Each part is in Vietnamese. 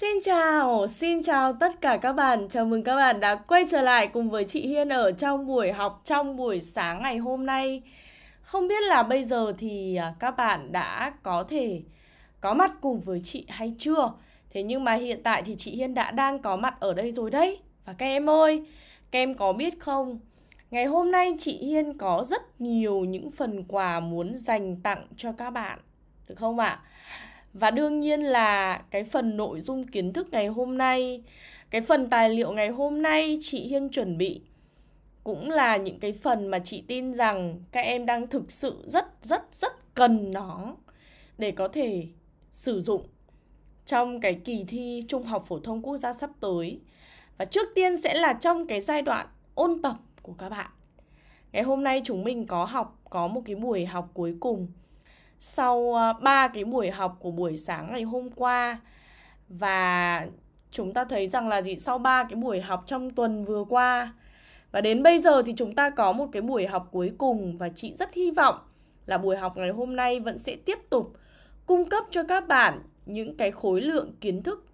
Xin chào, xin chào tất cả các bạn. Chào mừng các bạn đã quay trở lại cùng với chị Hiên ở trong buổi học trong buổi sáng ngày hôm nay. Không biết là bây giờ thì à, các bạn đã có thể có mặt cùng với chị hay chưa? Thế nhưng mà hiện tại thì chị Hiên đã đang có mặt ở đây rồi đấy. Và các em ơi, các em có biết không? Ngày hôm nay chị Hiên có rất nhiều những phần quà muốn dành tặng cho các bạn. Được không ạ? À? và đương nhiên là cái phần nội dung kiến thức ngày hôm nay cái phần tài liệu ngày hôm nay chị hiên chuẩn bị cũng là những cái phần mà chị tin rằng các em đang thực sự rất rất rất cần nó để có thể sử dụng trong cái kỳ thi trung học phổ thông quốc gia sắp tới và trước tiên sẽ là trong cái giai đoạn ôn tập của các bạn ngày hôm nay chúng mình có học có một cái buổi học cuối cùng sau ờ, ba cái buổi học của buổi sáng ngày hôm qua và chúng ta thấy rằng là gì sau ba cái buổi học trong tuần vừa qua và đến bây giờ thì chúng ta có một cái buổi học cuối cùng và chị rất hy vọng là buổi học ngày hôm nay vẫn sẽ tiếp tục cung cấp cho các bạn những cái khối lượng kiến thức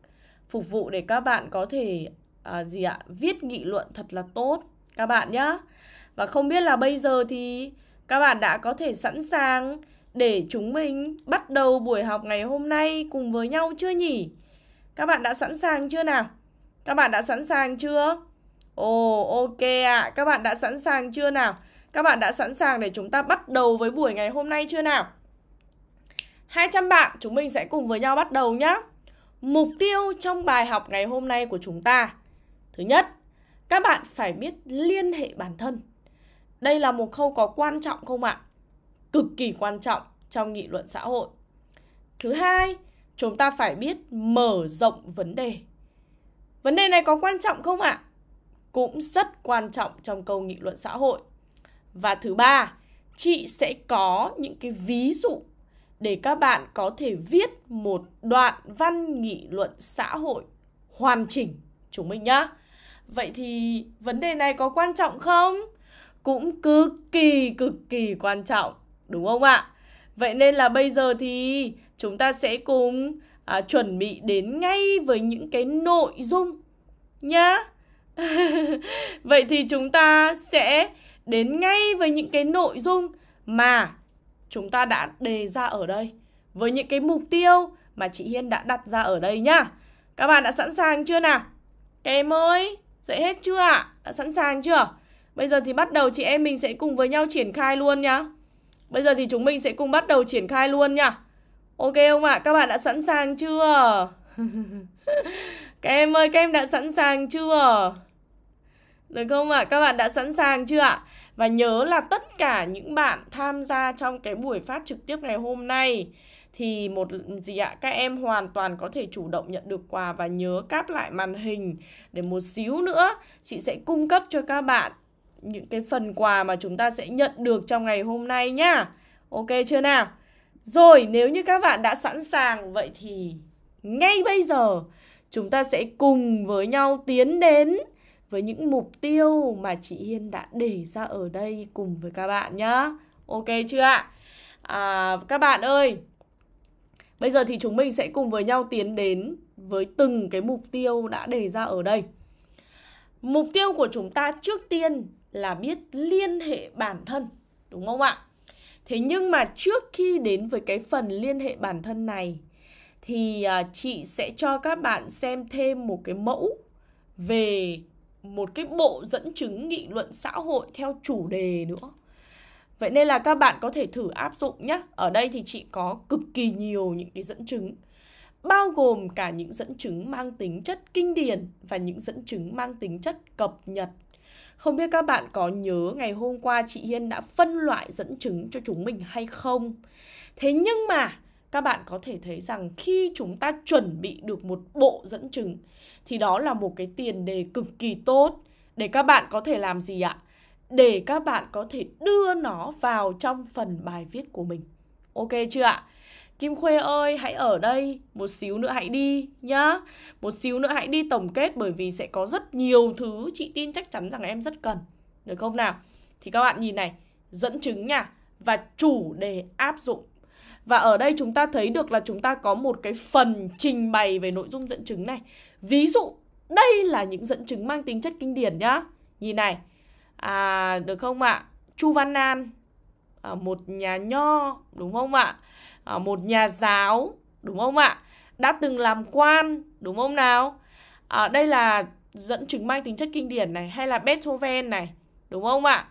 phục vụ để các bạn có thể à, gì ạ viết nghị luận thật là tốt các bạn nhé và không biết là bây giờ thì các bạn đã có thể sẵn sàng để chúng mình bắt đầu buổi học ngày hôm nay cùng với nhau chưa nhỉ? Các bạn đã sẵn sàng chưa nào? Các bạn đã sẵn sàng chưa? Ồ, oh, ok ạ. À. Các bạn đã sẵn sàng chưa nào? Các bạn đã sẵn sàng để chúng ta bắt đầu với buổi ngày hôm nay chưa nào? 200 bạn, chúng mình sẽ cùng với nhau bắt đầu nhé. Mục tiêu trong bài học ngày hôm nay của chúng ta. Thứ nhất, các bạn phải biết liên hệ bản thân. Đây là một khâu có quan trọng không ạ? cực kỳ quan trọng trong nghị luận xã hội. Thứ hai, chúng ta phải biết mở rộng vấn đề. Vấn đề này có quan trọng không ạ? Cũng rất quan trọng trong câu nghị luận xã hội. Và thứ ba, chị sẽ có những cái ví dụ để các bạn có thể viết một đoạn văn nghị luận xã hội hoàn chỉnh chúng mình nhá. Vậy thì vấn đề này có quan trọng không? Cũng cực kỳ cực kỳ quan trọng đúng không ạ? Vậy nên là bây giờ thì chúng ta sẽ cùng à, chuẩn bị đến ngay với những cái nội dung nhá. Vậy thì chúng ta sẽ đến ngay với những cái nội dung mà chúng ta đã đề ra ở đây với những cái mục tiêu mà chị Hiên đã đặt ra ở đây nhá. Các bạn đã sẵn sàng chưa nào? Các em ơi, dậy hết chưa ạ? Đã sẵn sàng chưa? Bây giờ thì bắt đầu chị em mình sẽ cùng với nhau triển khai luôn nhá. Bây giờ thì chúng mình sẽ cùng bắt đầu triển khai luôn nha Ok không ạ? À? Các bạn đã sẵn sàng chưa? các em ơi, các em đã sẵn sàng chưa? Được không ạ? À? Các bạn đã sẵn sàng chưa ạ? Và nhớ là tất cả những bạn tham gia trong cái buổi phát trực tiếp ngày hôm nay thì một gì ạ? các em hoàn toàn có thể chủ động nhận được quà và nhớ cáp lại màn hình để một xíu nữa chị sẽ cung cấp cho các bạn những cái phần quà mà chúng ta sẽ nhận được trong ngày hôm nay nhá. Ok chưa nào? Rồi, nếu như các bạn đã sẵn sàng vậy thì ngay bây giờ chúng ta sẽ cùng với nhau tiến đến với những mục tiêu mà chị Hiên đã để ra ở đây cùng với các bạn nhá. Ok chưa ạ? À, các bạn ơi, bây giờ thì chúng mình sẽ cùng với nhau tiến đến với từng cái mục tiêu đã đề ra ở đây. Mục tiêu của chúng ta trước tiên là biết liên hệ bản thân, đúng không ạ? Thế nhưng mà trước khi đến với cái phần liên hệ bản thân này thì à, chị sẽ cho các bạn xem thêm một cái mẫu về một cái bộ dẫn chứng nghị luận xã hội theo chủ đề nữa. Vậy nên là các bạn có thể thử áp dụng nhé. Ở đây thì chị có cực kỳ nhiều những cái dẫn chứng bao gồm cả những dẫn chứng mang tính chất kinh điển và những dẫn chứng mang tính chất cập nhật không biết các bạn có nhớ ngày hôm qua chị Hiên đã phân loại dẫn chứng cho chúng mình hay không? Thế nhưng mà các bạn có thể thấy rằng khi chúng ta chuẩn bị được một bộ dẫn chứng thì đó là một cái tiền đề cực kỳ tốt để các bạn có thể làm gì ạ? Để các bạn có thể đưa nó vào trong phần bài viết của mình. Ok chưa ạ? Kim Khuê ơi, hãy ở đây, một xíu nữa hãy đi nhá. Một xíu nữa hãy đi tổng kết bởi vì sẽ có rất nhiều thứ chị tin chắc chắn rằng em rất cần. Được không nào? Thì các bạn nhìn này, dẫn chứng nha và chủ đề áp dụng. Và ở đây chúng ta thấy được là chúng ta có một cái phần trình bày về nội dung dẫn chứng này. Ví dụ, đây là những dẫn chứng mang tính chất kinh điển nhá. Nhìn này. À được không ạ? Chu Văn An à, một nhà nho đúng không ạ? Ờ, một nhà giáo đúng không ạ đã từng làm quan đúng không nào à, đây là dẫn chứng mang tính chất kinh điển này hay là Beethoven này đúng không ạ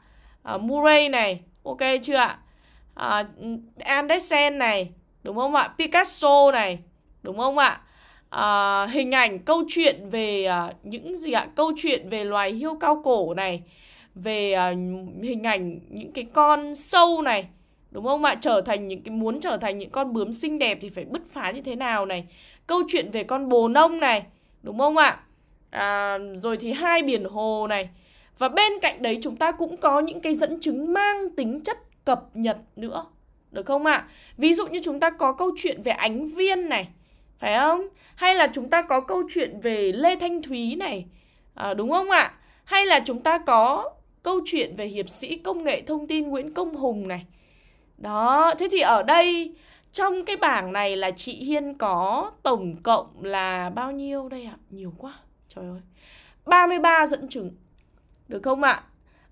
à, Murray này ok chưa ạ à, Andersen này đúng không ạ Picasso này đúng không ạ à, hình ảnh câu chuyện về những gì ạ câu chuyện về loài hiêu cao cổ này về hình ảnh những cái con sâu này đúng không ạ trở thành những cái muốn trở thành những con bướm xinh đẹp thì phải bứt phá như thế nào này câu chuyện về con bồ nông này đúng không ạ à, rồi thì hai biển hồ này và bên cạnh đấy chúng ta cũng có những cái dẫn chứng mang tính chất cập nhật nữa được không ạ ví dụ như chúng ta có câu chuyện về ánh viên này phải không hay là chúng ta có câu chuyện về lê thanh thúy này à, đúng không ạ hay là chúng ta có câu chuyện về hiệp sĩ công nghệ thông tin nguyễn công hùng này đó, thế thì ở đây trong cái bảng này là chị Hiên có tổng cộng là bao nhiêu đây ạ? À? Nhiều quá. Trời ơi. 33 dẫn chứng. Được không ạ? À?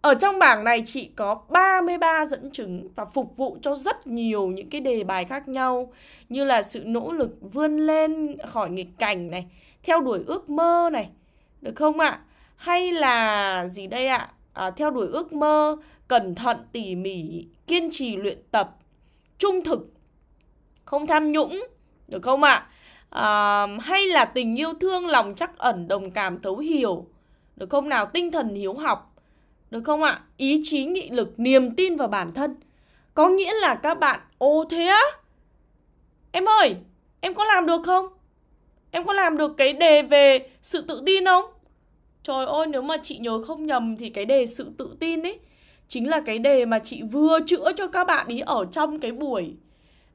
Ở trong bảng này chị có 33 dẫn chứng và phục vụ cho rất nhiều những cái đề bài khác nhau như là sự nỗ lực vươn lên khỏi nghịch cảnh này, theo đuổi ước mơ này, được không ạ? À? Hay là gì đây ạ? À? À, theo đuổi ước mơ, cẩn thận tỉ mỉ, kiên trì luyện tập, trung thực, không tham nhũng, được không ạ? À, hay là tình yêu thương, lòng chắc ẩn, đồng cảm, thấu hiểu, được không nào? Tinh thần hiếu học, được không ạ? Ý chí nghị lực, niềm tin vào bản thân. Có nghĩa là các bạn, ô thế á? Em ơi, em có làm được không? Em có làm được cái đề về sự tự tin không? Trời ơi, nếu mà chị nhớ không nhầm thì cái đề sự tự tin ấy chính là cái đề mà chị vừa chữa cho các bạn ý ở trong cái buổi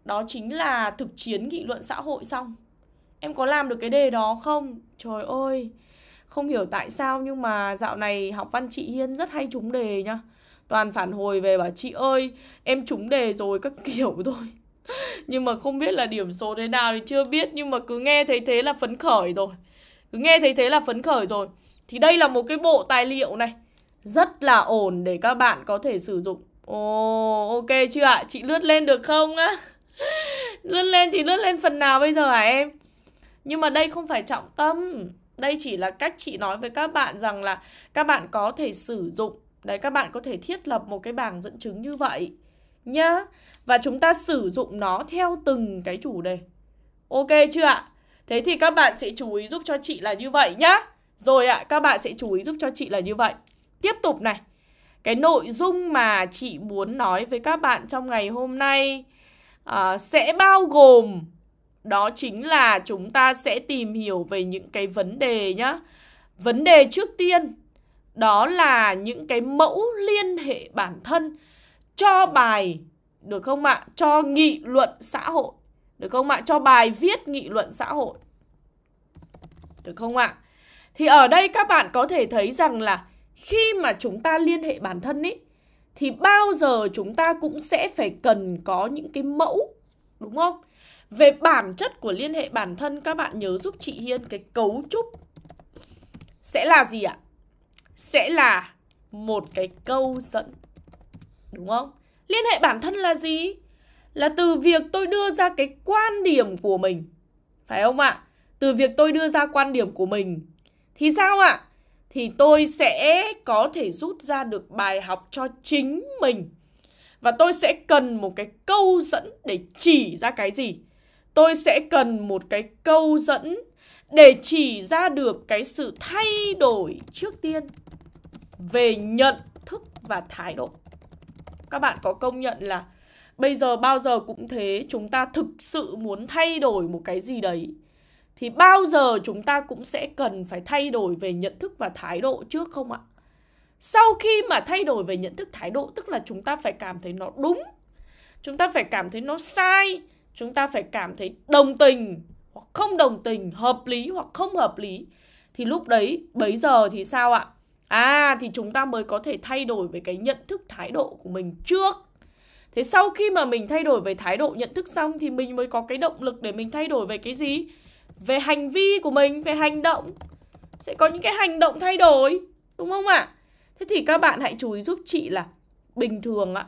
đó chính là thực chiến nghị luận xã hội xong em có làm được cái đề đó không trời ơi không hiểu tại sao nhưng mà dạo này học văn chị hiên rất hay trúng đề nhá toàn phản hồi về bảo chị ơi em trúng đề rồi các kiểu thôi nhưng mà không biết là điểm số thế nào thì chưa biết nhưng mà cứ nghe thấy thế là phấn khởi rồi cứ nghe thấy thế là phấn khởi rồi thì đây là một cái bộ tài liệu này rất là ổn để các bạn có thể sử dụng Ồ, oh, ok chưa ạ? Chị lướt lên được không á? lướt lên thì lướt lên phần nào bây giờ hả em? Nhưng mà đây không phải trọng tâm Đây chỉ là cách chị nói với các bạn rằng là Các bạn có thể sử dụng Đấy, các bạn có thể thiết lập một cái bảng dẫn chứng như vậy Nhá Và chúng ta sử dụng nó theo từng cái chủ đề Ok chưa ạ? Thế thì các bạn sẽ chú ý giúp cho chị là như vậy nhá Rồi ạ, các bạn sẽ chú ý giúp cho chị là như vậy tiếp tục này cái nội dung mà chị muốn nói với các bạn trong ngày hôm nay uh, sẽ bao gồm đó chính là chúng ta sẽ tìm hiểu về những cái vấn đề nhá vấn đề trước tiên đó là những cái mẫu liên hệ bản thân cho bài được không ạ cho nghị luận xã hội được không ạ cho bài viết nghị luận xã hội được không ạ thì ở đây các bạn có thể thấy rằng là khi mà chúng ta liên hệ bản thân ấy thì bao giờ chúng ta cũng sẽ phải cần có những cái mẫu đúng không? Về bản chất của liên hệ bản thân các bạn nhớ giúp chị Hiên cái cấu trúc sẽ là gì ạ? Sẽ là một cái câu dẫn. Đúng không? Liên hệ bản thân là gì? Là từ việc tôi đưa ra cái quan điểm của mình. Phải không ạ? Từ việc tôi đưa ra quan điểm của mình thì sao ạ? thì tôi sẽ có thể rút ra được bài học cho chính mình và tôi sẽ cần một cái câu dẫn để chỉ ra cái gì tôi sẽ cần một cái câu dẫn để chỉ ra được cái sự thay đổi trước tiên về nhận thức và thái độ các bạn có công nhận là bây giờ bao giờ cũng thế chúng ta thực sự muốn thay đổi một cái gì đấy thì bao giờ chúng ta cũng sẽ cần phải thay đổi về nhận thức và thái độ trước không ạ? Sau khi mà thay đổi về nhận thức thái độ tức là chúng ta phải cảm thấy nó đúng, chúng ta phải cảm thấy nó sai, chúng ta phải cảm thấy đồng tình hoặc không đồng tình, hợp lý hoặc không hợp lý thì lúc đấy bấy giờ thì sao ạ? À thì chúng ta mới có thể thay đổi về cái nhận thức thái độ của mình trước. Thế sau khi mà mình thay đổi về thái độ nhận thức xong thì mình mới có cái động lực để mình thay đổi về cái gì? về hành vi của mình về hành động sẽ có những cái hành động thay đổi đúng không ạ à? thế thì các bạn hãy chú ý giúp chị là bình thường ạ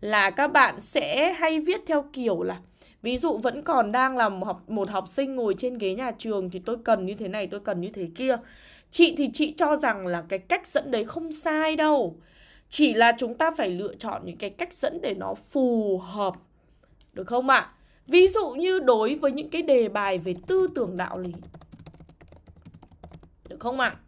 là các bạn sẽ hay viết theo kiểu là ví dụ vẫn còn đang là một học, một học sinh ngồi trên ghế nhà trường thì tôi cần như thế này tôi cần như thế kia chị thì chị cho rằng là cái cách dẫn đấy không sai đâu chỉ là chúng ta phải lựa chọn những cái cách dẫn để nó phù hợp được không ạ à? Ví dụ như đối với những cái đề bài về tư tưởng đạo lý. Được không ạ? À?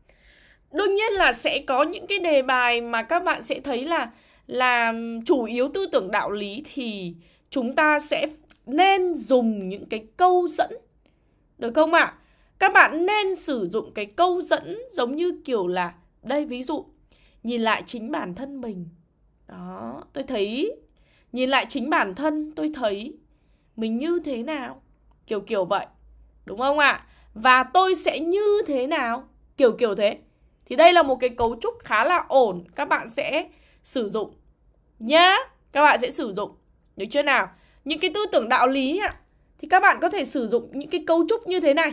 Đương nhiên là sẽ có những cái đề bài mà các bạn sẽ thấy là là chủ yếu tư tưởng đạo lý thì chúng ta sẽ nên dùng những cái câu dẫn. Được không ạ? À? Các bạn nên sử dụng cái câu dẫn giống như kiểu là đây ví dụ nhìn lại chính bản thân mình. Đó, tôi thấy nhìn lại chính bản thân tôi thấy mình như thế nào kiểu kiểu vậy đúng không ạ à? và tôi sẽ như thế nào kiểu kiểu thế thì đây là một cái cấu trúc khá là ổn các bạn sẽ sử dụng nhá các bạn sẽ sử dụng được chưa nào những cái tư tưởng đạo lý ạ thì các bạn có thể sử dụng những cái cấu trúc như thế này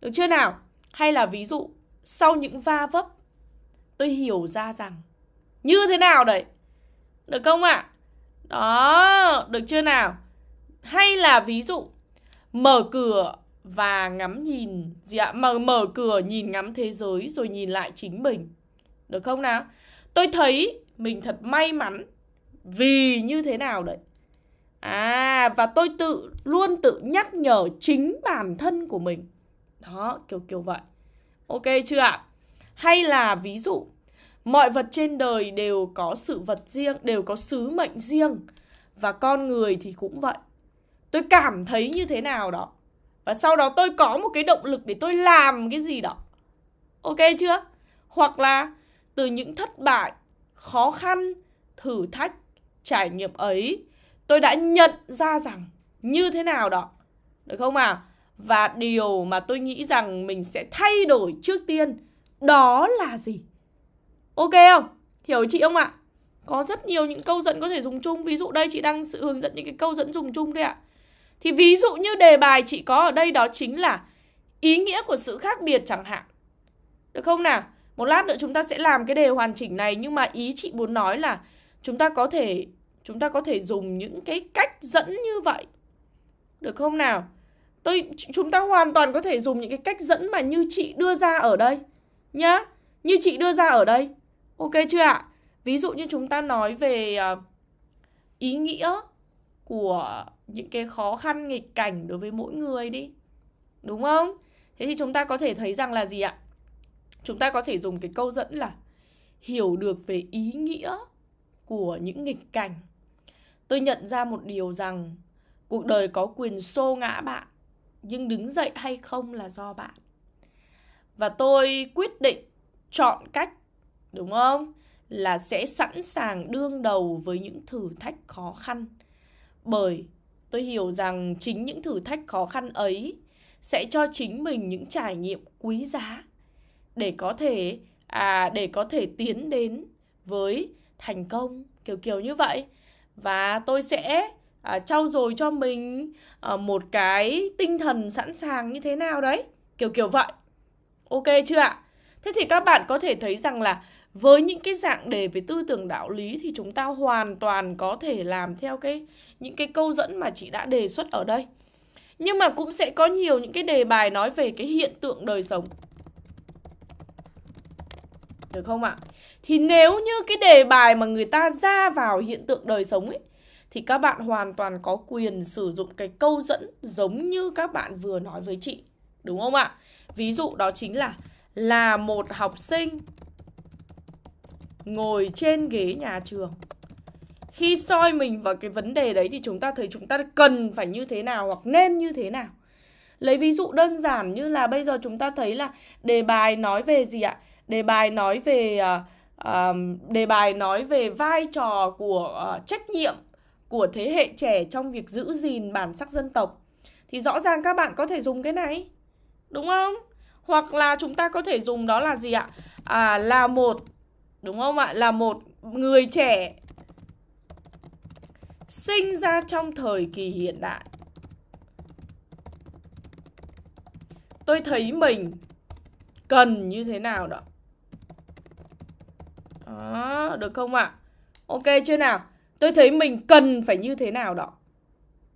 được chưa nào hay là ví dụ sau những va vấp tôi hiểu ra rằng như thế nào đấy được không ạ à? đó được chưa nào hay là ví dụ mở cửa và ngắm nhìn gì ạ mở mở cửa nhìn ngắm thế giới rồi nhìn lại chính mình được không nào tôi thấy mình thật may mắn vì như thế nào đấy à và tôi tự luôn tự nhắc nhở chính bản thân của mình đó kiểu kiểu vậy ok chưa ạ hay là ví dụ mọi vật trên đời đều có sự vật riêng đều có sứ mệnh riêng và con người thì cũng vậy tôi cảm thấy như thế nào đó và sau đó tôi có một cái động lực để tôi làm cái gì đó ok chưa hoặc là từ những thất bại khó khăn thử thách trải nghiệm ấy tôi đã nhận ra rằng như thế nào đó được không ạ à? và điều mà tôi nghĩ rằng mình sẽ thay đổi trước tiên đó là gì ok không hiểu chị không ạ có rất nhiều những câu dẫn có thể dùng chung ví dụ đây chị đang sự hướng dẫn những cái câu dẫn dùng chung đấy ạ thì ví dụ như đề bài chị có ở đây đó chính là ý nghĩa của sự khác biệt chẳng hạn. Được không nào? Một lát nữa chúng ta sẽ làm cái đề hoàn chỉnh này nhưng mà ý chị muốn nói là chúng ta có thể chúng ta có thể dùng những cái cách dẫn như vậy. Được không nào? Tôi chúng ta hoàn toàn có thể dùng những cái cách dẫn mà như chị đưa ra ở đây nhá. Như chị đưa ra ở đây. Ok chưa ạ? Ví dụ như chúng ta nói về ờ, ý nghĩa của những cái khó khăn nghịch cảnh đối với mỗi người đi đúng không thế thì chúng ta có thể thấy rằng là gì ạ chúng ta có thể dùng cái câu dẫn là hiểu được về ý nghĩa của những nghịch cảnh tôi nhận ra một điều rằng cuộc đời có quyền xô ngã bạn nhưng đứng dậy hay không là do bạn và tôi quyết định chọn cách đúng không là sẽ sẵn sàng đương đầu với những thử thách khó khăn bởi tôi hiểu rằng chính những thử thách khó khăn ấy sẽ cho chính mình những trải nghiệm quý giá để có thể à để có thể tiến đến với thành công kiểu kiểu như vậy và tôi sẽ à, trau dồi cho mình à, một cái tinh thần sẵn sàng như thế nào đấy kiểu kiểu vậy ok chưa ạ thế thì các bạn có thể thấy rằng là với những cái dạng đề về tư tưởng đạo lý thì chúng ta hoàn toàn có thể làm theo cái những cái câu dẫn mà chị đã đề xuất ở đây nhưng mà cũng sẽ có nhiều những cái đề bài nói về cái hiện tượng đời sống được không ạ? Thì nếu như cái đề bài mà người ta ra vào hiện tượng đời sống ấy thì các bạn hoàn toàn có quyền sử dụng cái câu dẫn giống như các bạn vừa nói với chị. Đúng không ạ? Ví dụ đó chính là là một học sinh ngồi trên ghế nhà trường khi soi mình vào cái vấn đề đấy thì chúng ta thấy chúng ta cần phải như thế nào hoặc nên như thế nào lấy ví dụ đơn giản như là bây giờ chúng ta thấy là đề bài nói về gì ạ đề bài nói về uh, đề bài nói về vai trò của uh, trách nhiệm của thế hệ trẻ trong việc giữ gìn bản sắc dân tộc thì rõ ràng các bạn có thể dùng cái này đúng không hoặc là chúng ta có thể dùng đó là gì ạ à, là một Đúng không ạ? Là một người trẻ sinh ra trong thời kỳ hiện đại. Tôi thấy mình cần như thế nào đó. Đó, được không ạ? Ok chưa nào? Tôi thấy mình cần phải như thế nào đó.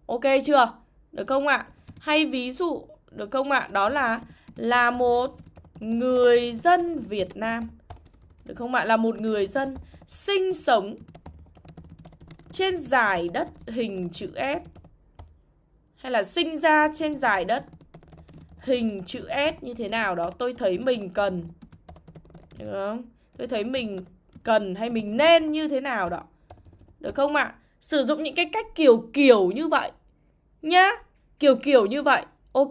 Ok chưa? Được không ạ? Hay ví dụ, được không ạ? Đó là là một người dân Việt Nam được không ạ? Là một người dân sinh sống trên giải đất hình chữ S hay là sinh ra trên giải đất hình chữ S như thế nào đó tôi thấy mình cần được không? Tôi thấy mình cần hay mình nên như thế nào đó được không ạ? Sử dụng những cái cách kiểu kiểu như vậy nhá kiểu kiểu như vậy ok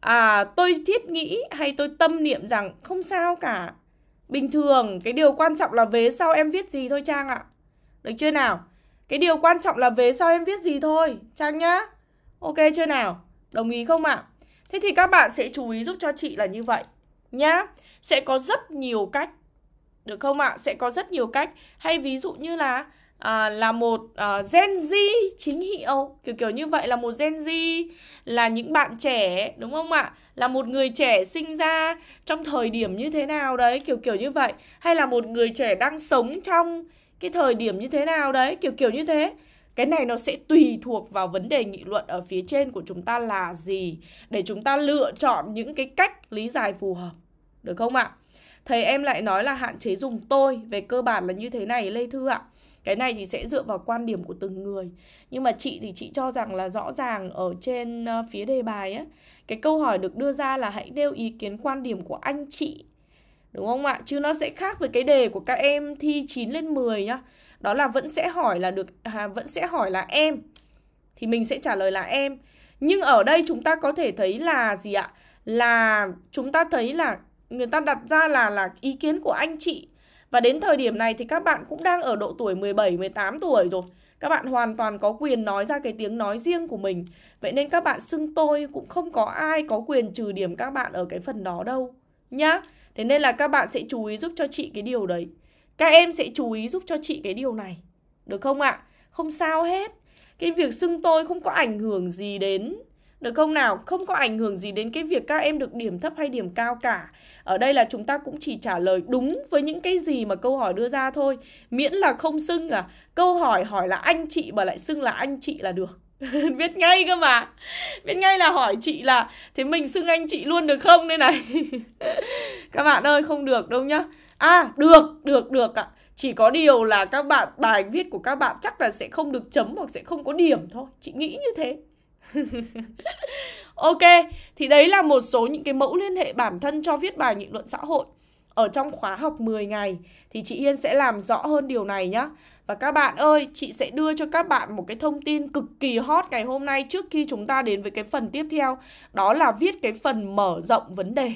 à tôi thiết nghĩ hay tôi tâm niệm rằng không sao cả Bình thường cái điều quan trọng là về sau em viết gì thôi Trang ạ. Được chưa nào? Cái điều quan trọng là về sau em viết gì thôi Trang nhá. Ok chưa nào? Đồng ý không ạ? À? Thế thì các bạn sẽ chú ý giúp cho chị là như vậy nhá. Sẽ có rất nhiều cách. Được không ạ? À? Sẽ có rất nhiều cách. Hay ví dụ như là à, là một à, Gen Z chính hiệu kiểu kiểu như vậy là một Gen Z là những bạn trẻ đúng không ạ là một người trẻ sinh ra trong thời điểm như thế nào đấy kiểu kiểu như vậy hay là một người trẻ đang sống trong cái thời điểm như thế nào đấy kiểu kiểu như thế cái này nó sẽ tùy thuộc vào vấn đề nghị luận ở phía trên của chúng ta là gì để chúng ta lựa chọn những cái cách lý giải phù hợp được không ạ thầy em lại nói là hạn chế dùng tôi về cơ bản là như thế này lê thư ạ cái này thì sẽ dựa vào quan điểm của từng người nhưng mà chị thì chị cho rằng là rõ ràng ở trên ờ, phía đề bài á cái câu hỏi được đưa ra là hãy nêu ý kiến quan điểm của anh chị đúng không ạ chứ nó sẽ khác với cái đề của các em thi 9 lên 10 nhá đó là vẫn sẽ hỏi là được à, vẫn sẽ hỏi là em thì mình sẽ trả lời là em nhưng ở đây chúng ta có thể thấy là gì ạ là chúng ta thấy là người ta đặt ra là là ý kiến của anh chị và đến thời điểm này thì các bạn cũng đang ở độ tuổi 17, 18 tuổi rồi. Các bạn hoàn toàn có quyền nói ra cái tiếng nói riêng của mình. Vậy nên các bạn xưng tôi cũng không có ai có quyền trừ điểm các bạn ở cái phần đó đâu. Nhá. Thế nên là các bạn sẽ chú ý giúp cho chị cái điều đấy. Các em sẽ chú ý giúp cho chị cái điều này. Được không ạ? À? Không sao hết. Cái việc xưng tôi không có ảnh hưởng gì đến được không nào? Không có ảnh hưởng gì đến cái việc các em được điểm thấp hay điểm cao cả. Ở đây là chúng ta cũng chỉ trả lời đúng với những cái gì mà câu hỏi đưa ra thôi. Miễn là không xưng là câu hỏi hỏi là anh chị mà lại xưng là anh chị là được. biết ngay cơ mà biết ngay là hỏi chị là thế mình xưng anh chị luôn được không đây này các bạn ơi không được đâu nhá à được được được ạ à. chỉ có điều là các bạn bài viết của các bạn chắc là sẽ không được chấm hoặc sẽ không có điểm thôi chị nghĩ như thế ok, thì đấy là một số những cái mẫu liên hệ bản thân cho viết bài nghị luận xã hội ở trong khóa học 10 ngày thì chị Yên sẽ làm rõ hơn điều này nhá. Và các bạn ơi, chị sẽ đưa cho các bạn một cái thông tin cực kỳ hot ngày hôm nay trước khi chúng ta đến với cái phần tiếp theo, đó là viết cái phần mở rộng vấn đề.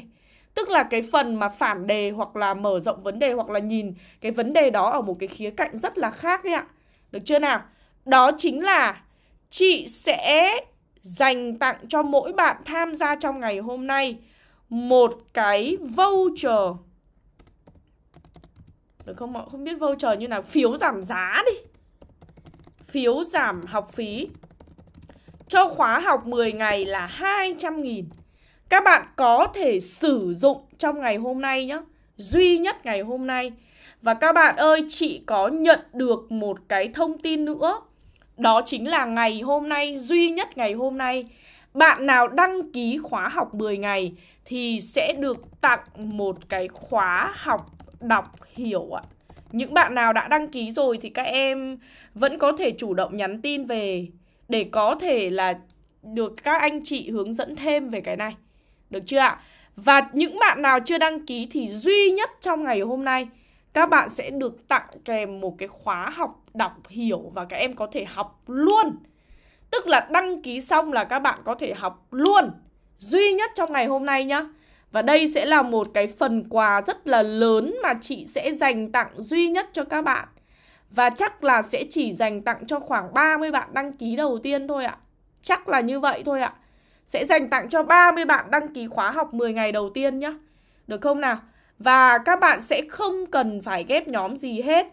Tức là cái phần mà phản đề hoặc là mở rộng vấn đề hoặc là nhìn cái vấn đề đó ở một cái khía cạnh rất là khác đấy ạ. Được chưa nào? Đó chính là chị sẽ dành tặng cho mỗi bạn tham gia trong ngày hôm nay một cái voucher được không mọi Không biết voucher như nào Phiếu giảm giá đi Phiếu giảm học phí Cho khóa học 10 ngày là 200 nghìn Các bạn có thể sử dụng trong ngày hôm nay nhé Duy nhất ngày hôm nay Và các bạn ơi, chị có nhận được một cái thông tin nữa đó chính là ngày hôm nay, duy nhất ngày hôm nay Bạn nào đăng ký khóa học 10 ngày Thì sẽ được tặng một cái khóa học đọc hiểu ạ Những bạn nào đã đăng ký rồi thì các em vẫn có thể chủ động nhắn tin về Để có thể là được các anh chị hướng dẫn thêm về cái này Được chưa ạ? Và những bạn nào chưa đăng ký thì duy nhất trong ngày hôm nay Các bạn sẽ được tặng kèm một cái khóa học đọc hiểu và các em có thể học luôn tức là đăng ký xong là các bạn có thể học luôn duy nhất trong ngày hôm nay nhá và đây sẽ là một cái phần quà rất là lớn mà chị sẽ dành tặng duy nhất cho các bạn và chắc là sẽ chỉ dành tặng cho khoảng 30 bạn đăng ký đầu tiên thôi ạ chắc là như vậy thôi ạ sẽ dành tặng cho 30 bạn đăng ký khóa học 10 ngày đầu tiên nhá được không nào và các bạn sẽ không cần phải ghép nhóm gì hết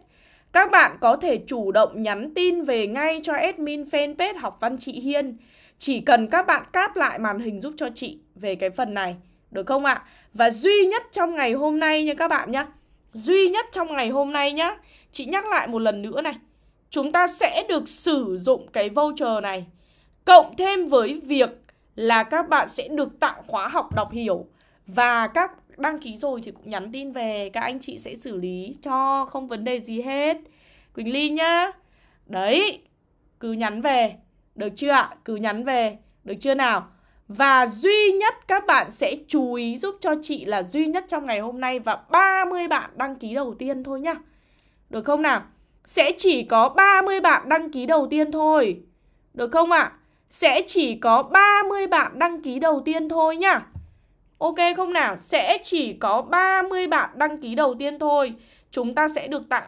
các bạn có thể chủ động nhắn tin về ngay cho admin fanpage học văn chị Hiên. Chỉ cần các bạn cáp lại màn hình giúp cho chị về cái phần này. Được không ạ? Và duy nhất trong ngày hôm nay nha các bạn nhé. Duy nhất trong ngày hôm nay nhá. Chị nhắc lại một lần nữa này. Chúng ta sẽ được sử dụng cái voucher này. Cộng thêm với việc là các bạn sẽ được tặng khóa học đọc hiểu và các đăng ký rồi thì cũng nhắn tin về các anh chị sẽ xử lý cho không vấn đề gì hết quỳnh ly nhá đấy cứ nhắn về được chưa ạ cứ nhắn về được chưa nào và duy nhất các bạn sẽ chú ý giúp cho chị là duy nhất trong ngày hôm nay và 30 bạn đăng ký đầu tiên thôi nhá. Được không nào? Sẽ chỉ có 30 bạn đăng ký đầu tiên thôi. Được không ạ? Sẽ chỉ có 30 bạn đăng ký đầu tiên thôi nhá. Ok không nào? Sẽ chỉ có 30 bạn đăng ký đầu tiên thôi. Chúng ta sẽ được tặng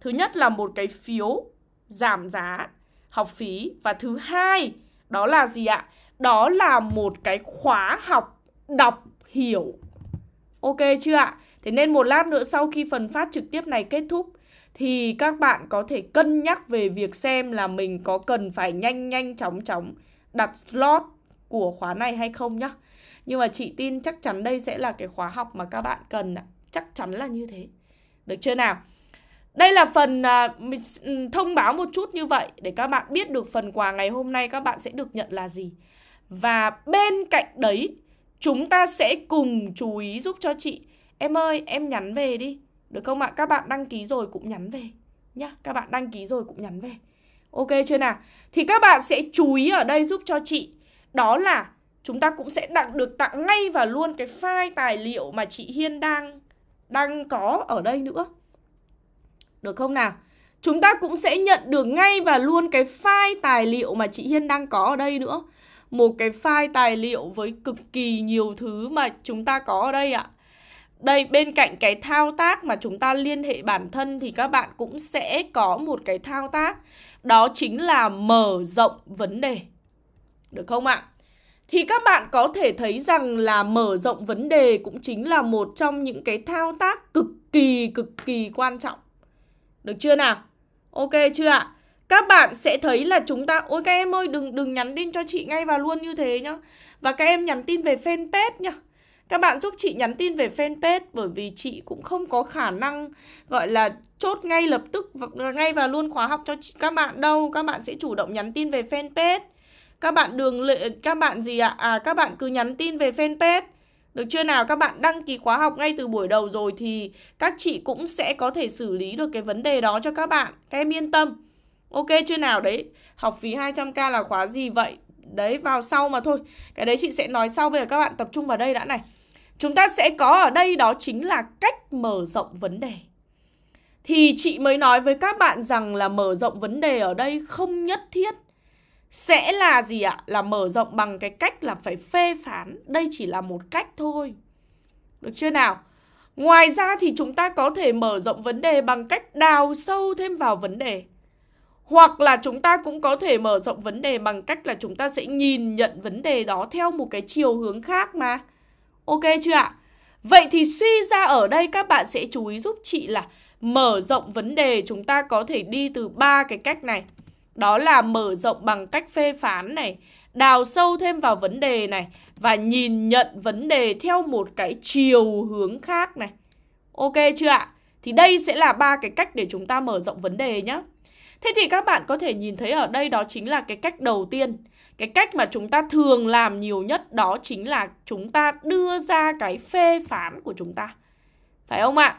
thứ nhất là một cái phiếu giảm giá học phí và thứ hai đó là gì ạ? Đó là một cái khóa học đọc hiểu. Ok chưa ạ? Thế nên một lát nữa sau khi phần phát trực tiếp này kết thúc thì các bạn có thể cân nhắc về việc xem là mình có cần phải nhanh nhanh chóng chóng đặt slot của khóa này hay không nhá nhưng mà chị tin chắc chắn đây sẽ là cái khóa học mà các bạn cần ạ chắc chắn là như thế được chưa nào đây là phần à, ừ, thông báo một chút như vậy để các bạn biết được phần quà ngày hôm nay các bạn sẽ được nhận là gì và bên cạnh đấy chúng ta sẽ cùng chú ý giúp cho chị em ơi em nhắn về đi được không ạ các bạn đăng ký rồi cũng nhắn về nhá các bạn đăng ký rồi cũng nhắn về ok chưa nào thì các bạn sẽ chú ý ở đây giúp cho chị đó là chúng ta cũng sẽ đặng được tặng ngay và luôn cái file tài liệu mà chị Hiên đang đang có ở đây nữa. Được không nào? Chúng ta cũng sẽ nhận được ngay và luôn cái file tài liệu mà chị Hiên đang có ở đây nữa. Một cái file tài liệu với cực kỳ nhiều thứ mà chúng ta có ở đây ạ. Đây, bên cạnh cái thao tác mà chúng ta liên hệ bản thân thì các bạn cũng sẽ có một cái thao tác. Đó chính là mở rộng vấn đề. Được không ạ? thì các bạn có thể thấy rằng là mở rộng vấn đề cũng chính là một trong những cái thao tác cực kỳ cực kỳ quan trọng. Được chưa nào? Ok chưa ạ? Các bạn sẽ thấy là chúng ta Ôi các em ơi đừng đừng nhắn tin cho chị ngay vào luôn như thế nhá Và các em nhắn tin về fanpage nhá các bạn giúp chị nhắn tin về fanpage bởi vì chị cũng không có khả năng gọi là chốt ngay lập tức ngay vào luôn khóa học cho chị, các bạn đâu các bạn sẽ chủ động nhắn tin về fanpage các bạn đường lệ các bạn gì ạ à? à các bạn cứ nhắn tin về fanpage được chưa nào các bạn đăng ký khóa học ngay từ buổi đầu rồi thì các chị cũng sẽ có thể xử lý được cái vấn đề đó cho các bạn các em yên tâm ok chưa nào đấy học phí 200k là khóa gì vậy đấy vào sau mà thôi cái đấy chị sẽ nói sau bây giờ các bạn tập trung vào đây đã này chúng ta sẽ có ở đây đó chính là cách mở rộng vấn đề thì chị mới nói với các bạn rằng là mở rộng vấn đề ở đây không nhất thiết sẽ là gì ạ? Là mở rộng bằng cái cách là phải phê phán. Đây chỉ là một cách thôi. Được chưa nào? Ngoài ra thì chúng ta có thể mở rộng vấn đề bằng cách đào sâu thêm vào vấn đề. Hoặc là chúng ta cũng có thể mở rộng vấn đề bằng cách là chúng ta sẽ nhìn nhận vấn đề đó theo một cái chiều hướng khác mà. Ok chưa ạ? Vậy thì suy ra ở đây các bạn sẽ chú ý giúp chị là mở rộng vấn đề chúng ta có thể đi từ ba cái cách này đó là mở rộng bằng cách phê phán này, đào sâu thêm vào vấn đề này và nhìn nhận vấn đề theo một cái chiều hướng khác này. Ok chưa ạ? Thì đây sẽ là ba cái cách để chúng ta mở rộng vấn đề nhé. Thế thì các bạn có thể nhìn thấy ở đây đó chính là cái cách đầu tiên. Cái cách mà chúng ta thường làm nhiều nhất đó chính là chúng ta đưa ra cái phê phán của chúng ta. Phải không ạ?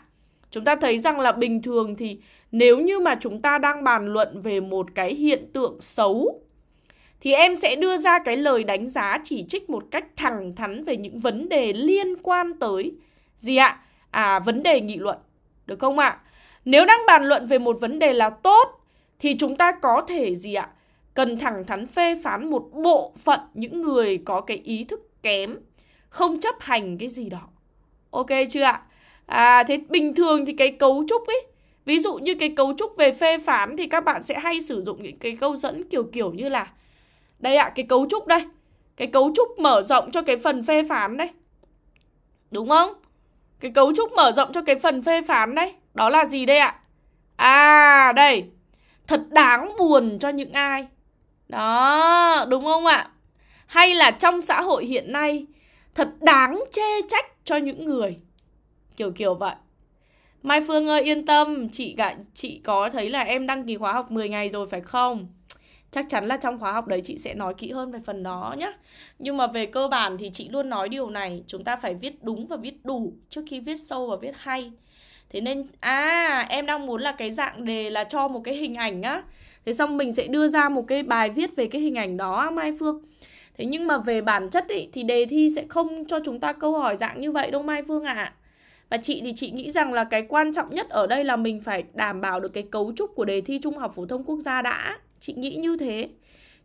Chúng ta thấy rằng là bình thường thì nếu như mà chúng ta đang bàn luận về một cái hiện tượng xấu thì em sẽ đưa ra cái lời đánh giá chỉ trích một cách thẳng thắn về những vấn đề liên quan tới gì ạ? À vấn đề nghị luận. Được không ạ? Nếu đang bàn luận về một vấn đề là tốt thì chúng ta có thể gì ạ? Cần thẳng thắn phê phán một bộ phận những người có cái ý thức kém, không chấp hành cái gì đó. Ok chưa ạ? À thế bình thường thì cái cấu trúc ấy Ví dụ như cái cấu trúc về phê phán thì các bạn sẽ hay sử dụng những cái câu dẫn kiểu kiểu như là Đây ạ, à, cái cấu trúc đây Cái cấu trúc mở rộng cho cái phần phê phán đấy Đúng không? Cái cấu trúc mở rộng cho cái phần phê phán đấy Đó là gì đây ạ? À? à, đây Thật đáng buồn cho những ai Đó, đúng không ạ? Hay là trong xã hội hiện nay Thật đáng chê trách cho những người Kiểu kiểu vậy Mai Phương ơi yên tâm, chị cả, chị có thấy là em đăng ký khóa học 10 ngày rồi phải không? Chắc chắn là trong khóa học đấy chị sẽ nói kỹ hơn về phần đó nhá Nhưng mà về cơ bản thì chị luôn nói điều này, chúng ta phải viết đúng và viết đủ trước khi viết sâu và viết hay. Thế nên à em đang muốn là cái dạng đề là cho một cái hình ảnh á. Thế xong mình sẽ đưa ra một cái bài viết về cái hình ảnh đó Mai Phương. Thế nhưng mà về bản chất ý, thì đề thi sẽ không cho chúng ta câu hỏi dạng như vậy đâu Mai Phương ạ. À. Và chị thì chị nghĩ rằng là cái quan trọng nhất ở đây là mình phải đảm bảo được cái cấu trúc của đề thi Trung học phổ thông quốc gia đã. Chị nghĩ như thế.